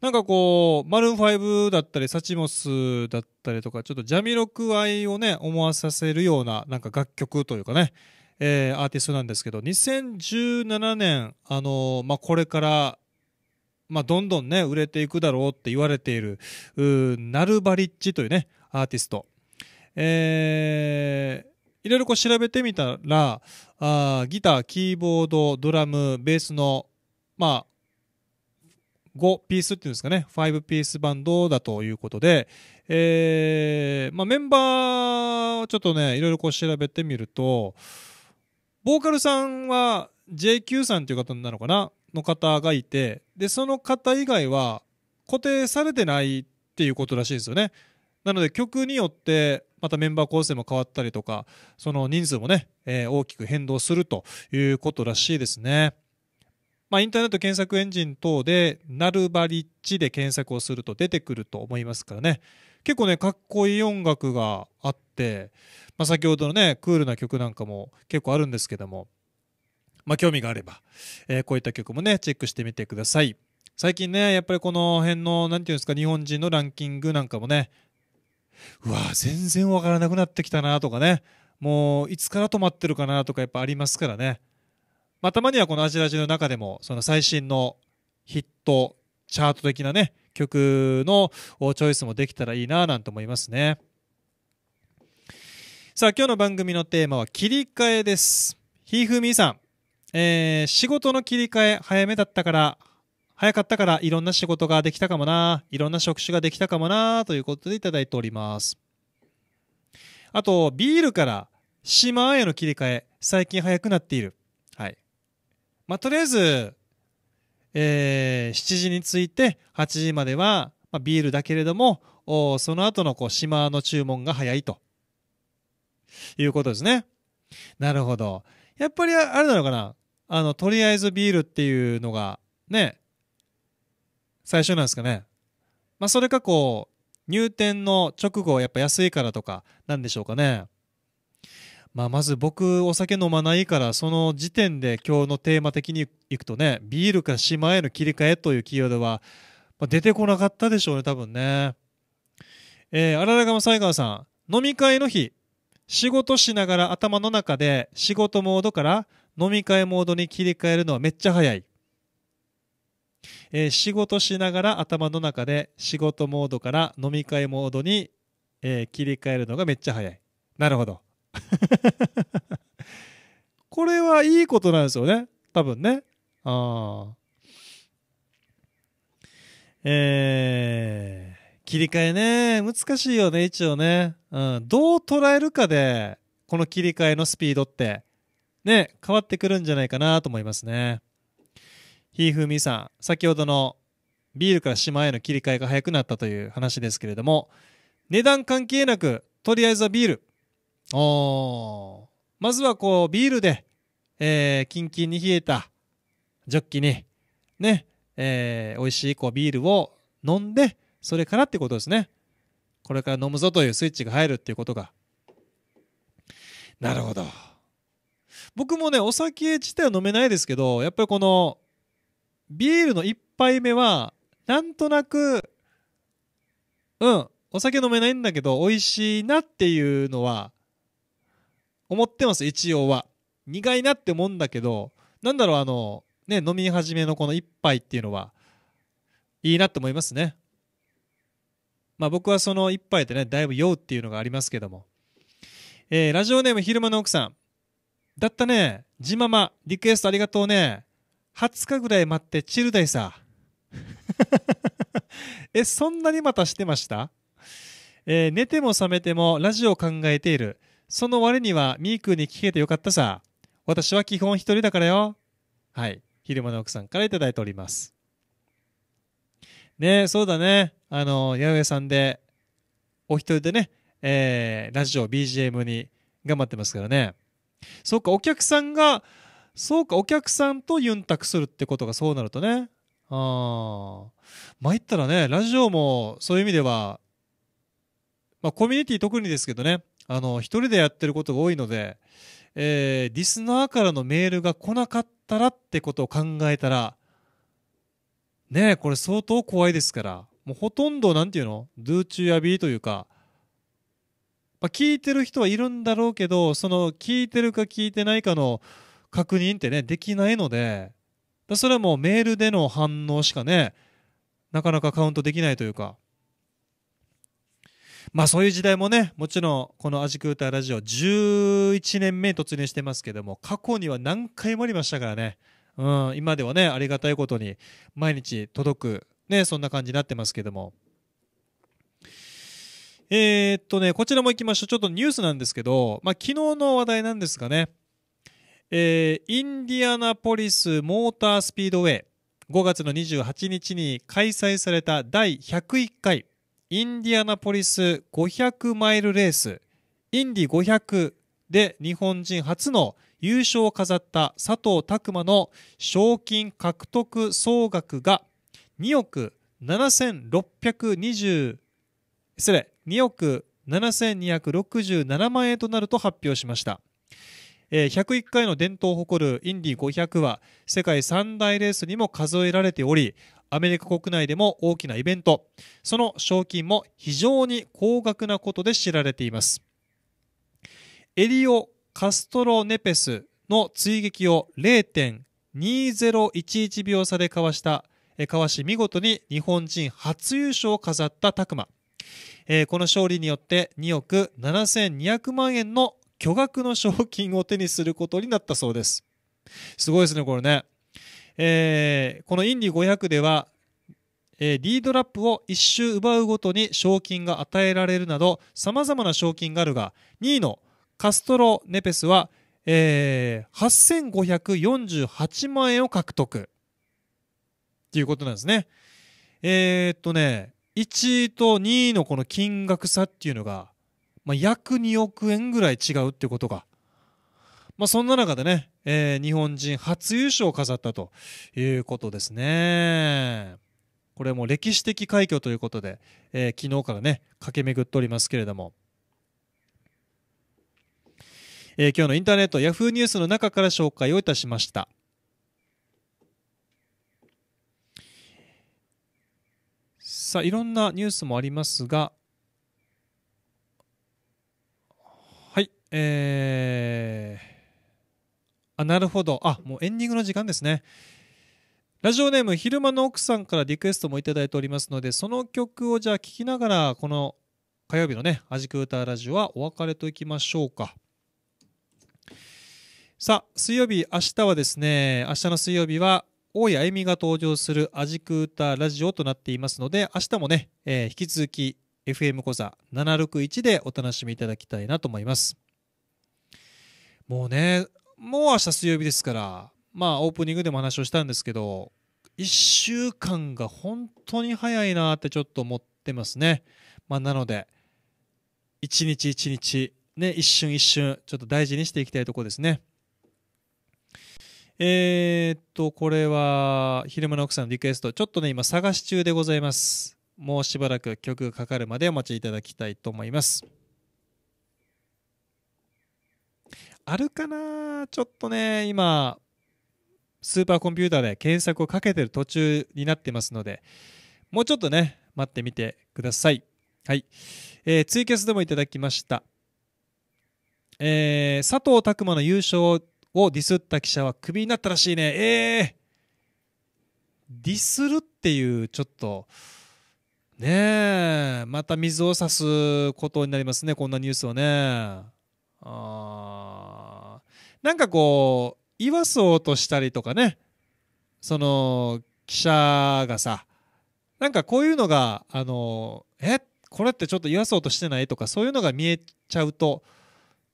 なんかこう、マルーン5だったり、サチモスだったりとか、ちょっとジャミロク愛をね、思わさせるような、なんか楽曲というかね、えー、アーティストなんですけど、2017年、あのー、まあ、これから、まあ、どんどんね、売れていくだろうって言われている、ナルバリッチというね、アーティスト。えーいろいろこう調べてみたら、あギター、キーボード、ドラム、ベースの、まあ、5ピースっていうんですかね、5ピースバンドだということで、えー、まあ、メンバーをちょっとね、いろいろこう調べてみると、ボーカルさんは JQ さんという方なのかなの方がいて、で、その方以外は固定されてないっていうことらしいですよね。なので曲によってまたメンバー構成も変わったりとかその人数もね、えー、大きく変動するということらしいですね。まあ、インターネット検索エンジン等で、ナルバリッチで検索をすると出てくると思いますからね。結構ね、かっこいい音楽があって、まあ、先ほどのね、クールな曲なんかも結構あるんですけども、まあ、興味があれば、えー、こういった曲もね、チェックしてみてください。最近ね、やっぱりこの辺の、なんていうんですか、日本人のランキングなんかもね、うわ全然わからなくなってきたなとかねもういつから止まってるかなとかやっぱありますからね、まあ、たまにはこの「アジラジ」の中でもその最新のヒットチャート的なね曲のチョイスもできたらいいななんて思いますねさあ今日の番組のテーマは切り替えですひーふみーさんえー、仕事の切り替え早めだったから早かったからいろんな仕事ができたかもな、いろんな職種ができたかもな、ということでいただいております。あと、ビールから島への切り替え、最近早くなっている。はい。まあ、とりあえず、えー、7時に着いて8時までは、まあ、ビールだけれども、その後のこう島の注文が早いと。いうことですね。なるほど。やっぱりあれなのかなあの、とりあえずビールっていうのが、ね、最初なんですかね。まあ、それかこう、入店の直後、やっぱ安いからとか、なんでしょうかね。まあ、まず僕、お酒飲まないから、その時点で今日のテーマ的にいくとね、ビールか島への切り替えというキーワードは、まあ、出てこなかったでしょうね、多分ね。えー、あららがま西川さん、飲み会の日、仕事しながら頭の中で仕事モードから飲み会モードに切り替えるのはめっちゃ早い。えー、仕事しながら頭の中で仕事モードから飲み会モードに、えー、切り替えるのがめっちゃ早い。なるほど。[laughs] これはいいことなんですよね。多分ね。あえー、切り替えね。難しいよね、一応ね。うん。どう捉えるかで、この切り替えのスピードって、ね、変わってくるんじゃないかなと思いますね。ひふみさん、先ほどのビールから島への切り替えが早くなったという話ですけれども、値段関係なく、とりあえずはビール。おまずはこう、ビールで、えー、キンキンに冷えたジョッキに、ね、えー、美味しいこうビールを飲んで、それからってことですね。これから飲むぞというスイッチが入るっていうことが。なるほど。僕もね、お酒自体は飲めないですけど、やっぱりこのビールの一杯目は、なんとなく、うん、お酒飲めないんだけど、美味しいなっていうのは、思ってます、一応は。苦いなって思うんだけど、なんだろう、あの、ね、飲み始めのこの一杯っていうのは、いいなって思いますね。まあ僕はその一杯でね、だいぶ酔うっていうのがありますけども。えー、ラジオネーム昼間の奥さん。だったね。ジママ、リクエストありがとうね。20日ぐらい待ってチルダイさ。[laughs] え、そんなにまたしてましたえー、寝ても覚めてもラジオを考えている。その割にはミークに聞けてよかったさ。私は基本一人だからよ。はい。昼間の奥さんから頂いております。ねそうだね。あの、八百屋さんで、お一人でね、えー、ラジオ、BGM に頑張ってますからね。そうか、お客さんがそうかお客さんとユンタクするってことがそうなるとねああま言ったらねラジオもそういう意味ではまあコミュニティ特にですけどねあの一人でやってることが多いので、えー、リスナーからのメールが来なかったらってことを考えたらねこれ相当怖いですからもうほとんど何て言うのドゥーチューアビーというか、まあ、聞いてる人はいるんだろうけどその聞いてるか聞いてないかの確認ってねできないのでそれはもうメールでの反応しかねなかなかカウントできないというかまあそういう時代もねもちろんこの「アジクータラジオ」11年目突入してますけども過去には何回もありましたからね、うん、今ではねありがたいことに毎日届く、ね、そんな感じになってますけども。えー、っとね、こちらも行きましょう。ちょっとニュースなんですけど、まあ、昨日の話題なんですがね、えー、インディアナポリスモータースピードウェイ5月の28日に開催された第101回インディアナポリス500マイルレースインディ500で日本人初の優勝を飾った佐藤拓磨の賞金獲得総額が2億7620失礼2億7267万円となると発表しましたえー、101回の伝統を誇るインディ500は世界三大レースにも数えられておりアメリカ国内でも大きなイベントその賞金も非常に高額なことで知られていますエリオ・カストロネペスの追撃を0.2011秒差でかわしたかわし見事に日本人初優勝を飾った拓磨、えー、この勝利によって2億7200万円の巨額の賞金を手にすることになったそうです。すごいですね、これね。えー、このインディ500では、えー、リードラップを1周奪うごとに賞金が与えられるなど、様々な賞金があるが、2位のカストロ・ネペスは、えー、8548万円を獲得。っていうことなんですね。えー、っとね、1位と2位のこの金額差っていうのが、まあ、約2億円ぐらい違うってことが、まあ、そんな中でね、えー、日本人初優勝を飾ったということですね。これも歴史的快挙ということで、えー、昨日からね、駆け巡っておりますけれども。えー、今日のインターネット Yahoo ニュースの中から紹介をいたしました。さあいろんなニュースもありますがえー、あ、なるほど。あ、もうエンディングの時間ですね。ラジオネーム、昼間の奥さんからリクエストもいただいておりますので、その曲をじゃあ聴きながら、この火曜日のね、アジクータラジオはお別れといきましょうか。さあ、水曜日、明日はですね、明日の水曜日は、大谷あゆみが登場するアジクうタラジオとなっていますので、明日もね、えー、引き続き FM 講座761でお楽しみいただきたいなと思います。もうねもう明日水曜日ですからまあオープニングでも話をしたんですけど1週間が本当に早いなってちょっと思ってますね、まあ、なので一日一日ね一瞬一瞬ちょっと大事にしていきたいところですねえー、っとこれは昼間の奥さんのリクエストちょっとね今探し中でございますもうしばらく曲がかかるまでお待ちいただきたいと思いますあるかなちょっとね、今、スーパーコンピューターで検索をかけてる途中になってますので、もうちょっとね、待ってみてください。はい。えー、ツイキャスでもいただきました。えー、佐藤拓磨の優勝をディスった記者はクビになったらしいね。えー、ディスるっていう、ちょっと、ねえ、また水を差すことになりますね、こんなニュースをね。あなんかこう言わそうとしたりとかねその記者がさなんかこういうのがあのえこれってちょっと言わそうとしてないとかそういうのが見えちゃうと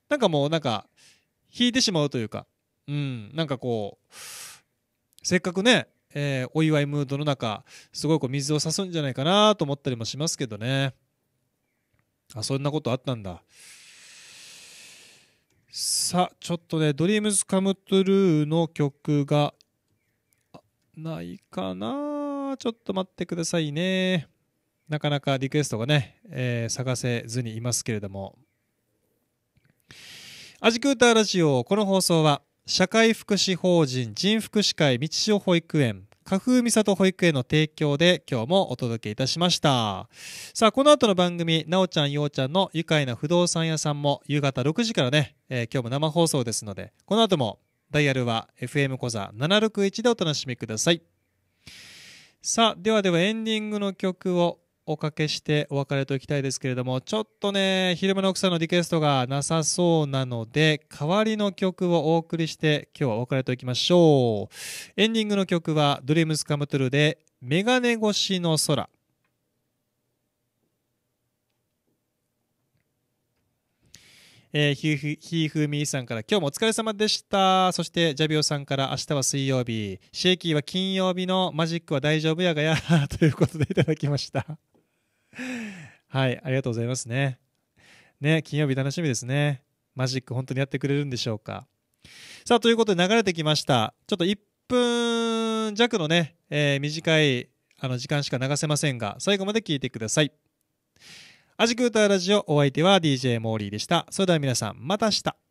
なんかもうなんか引いてしまうというかうんなんかこうせっかくね、えー、お祝いムードの中すごいこう水を差すんじゃないかなと思ったりもしますけどねあそんなことあったんだ。さあ、ちょっとね、Dreams Come True の曲がないかな。ちょっと待ってくださいね。なかなかリクエストがね、えー、探せずにいますけれども。アジクーターラジオ、この放送は、社会福祉法人人福祉会道代保育園花風み里保育園の提供で今日もお届けいたしましたさあこの後の番組なおちゃんようちゃんの愉快な不動産屋さんも夕方6時からね、えー、今日も生放送ですのでこの後もダイヤルは FM 小座761でお楽しみくださいさあではではエンディングの曲をおかけしてお別れといきたいですけれどもちょっとね昼間の奥さんのリクエストがなさそうなので代わりの曲をお送りして今日はお別れといきましょうエンディングの曲は「Dreams Come True」で「メガネ越しの空」えー、ひーふひふみーさんから今日もお疲れ様でしたそしてジャビオさんから明日は水曜日シェイキーは金曜日のマジックは大丈夫やがや [laughs] ということでいただきました [laughs] はい、ありがとうございますね。ね、金曜日楽しみですね。マジック本当にやってくれるんでしょうか。さあ、ということで流れてきました。ちょっと1分弱のね、えー、短いあの時間しか流せませんが、最後まで聞いてください。アジクータラジオ、お相手は DJ モーリーでした。それでは皆さん、また明日。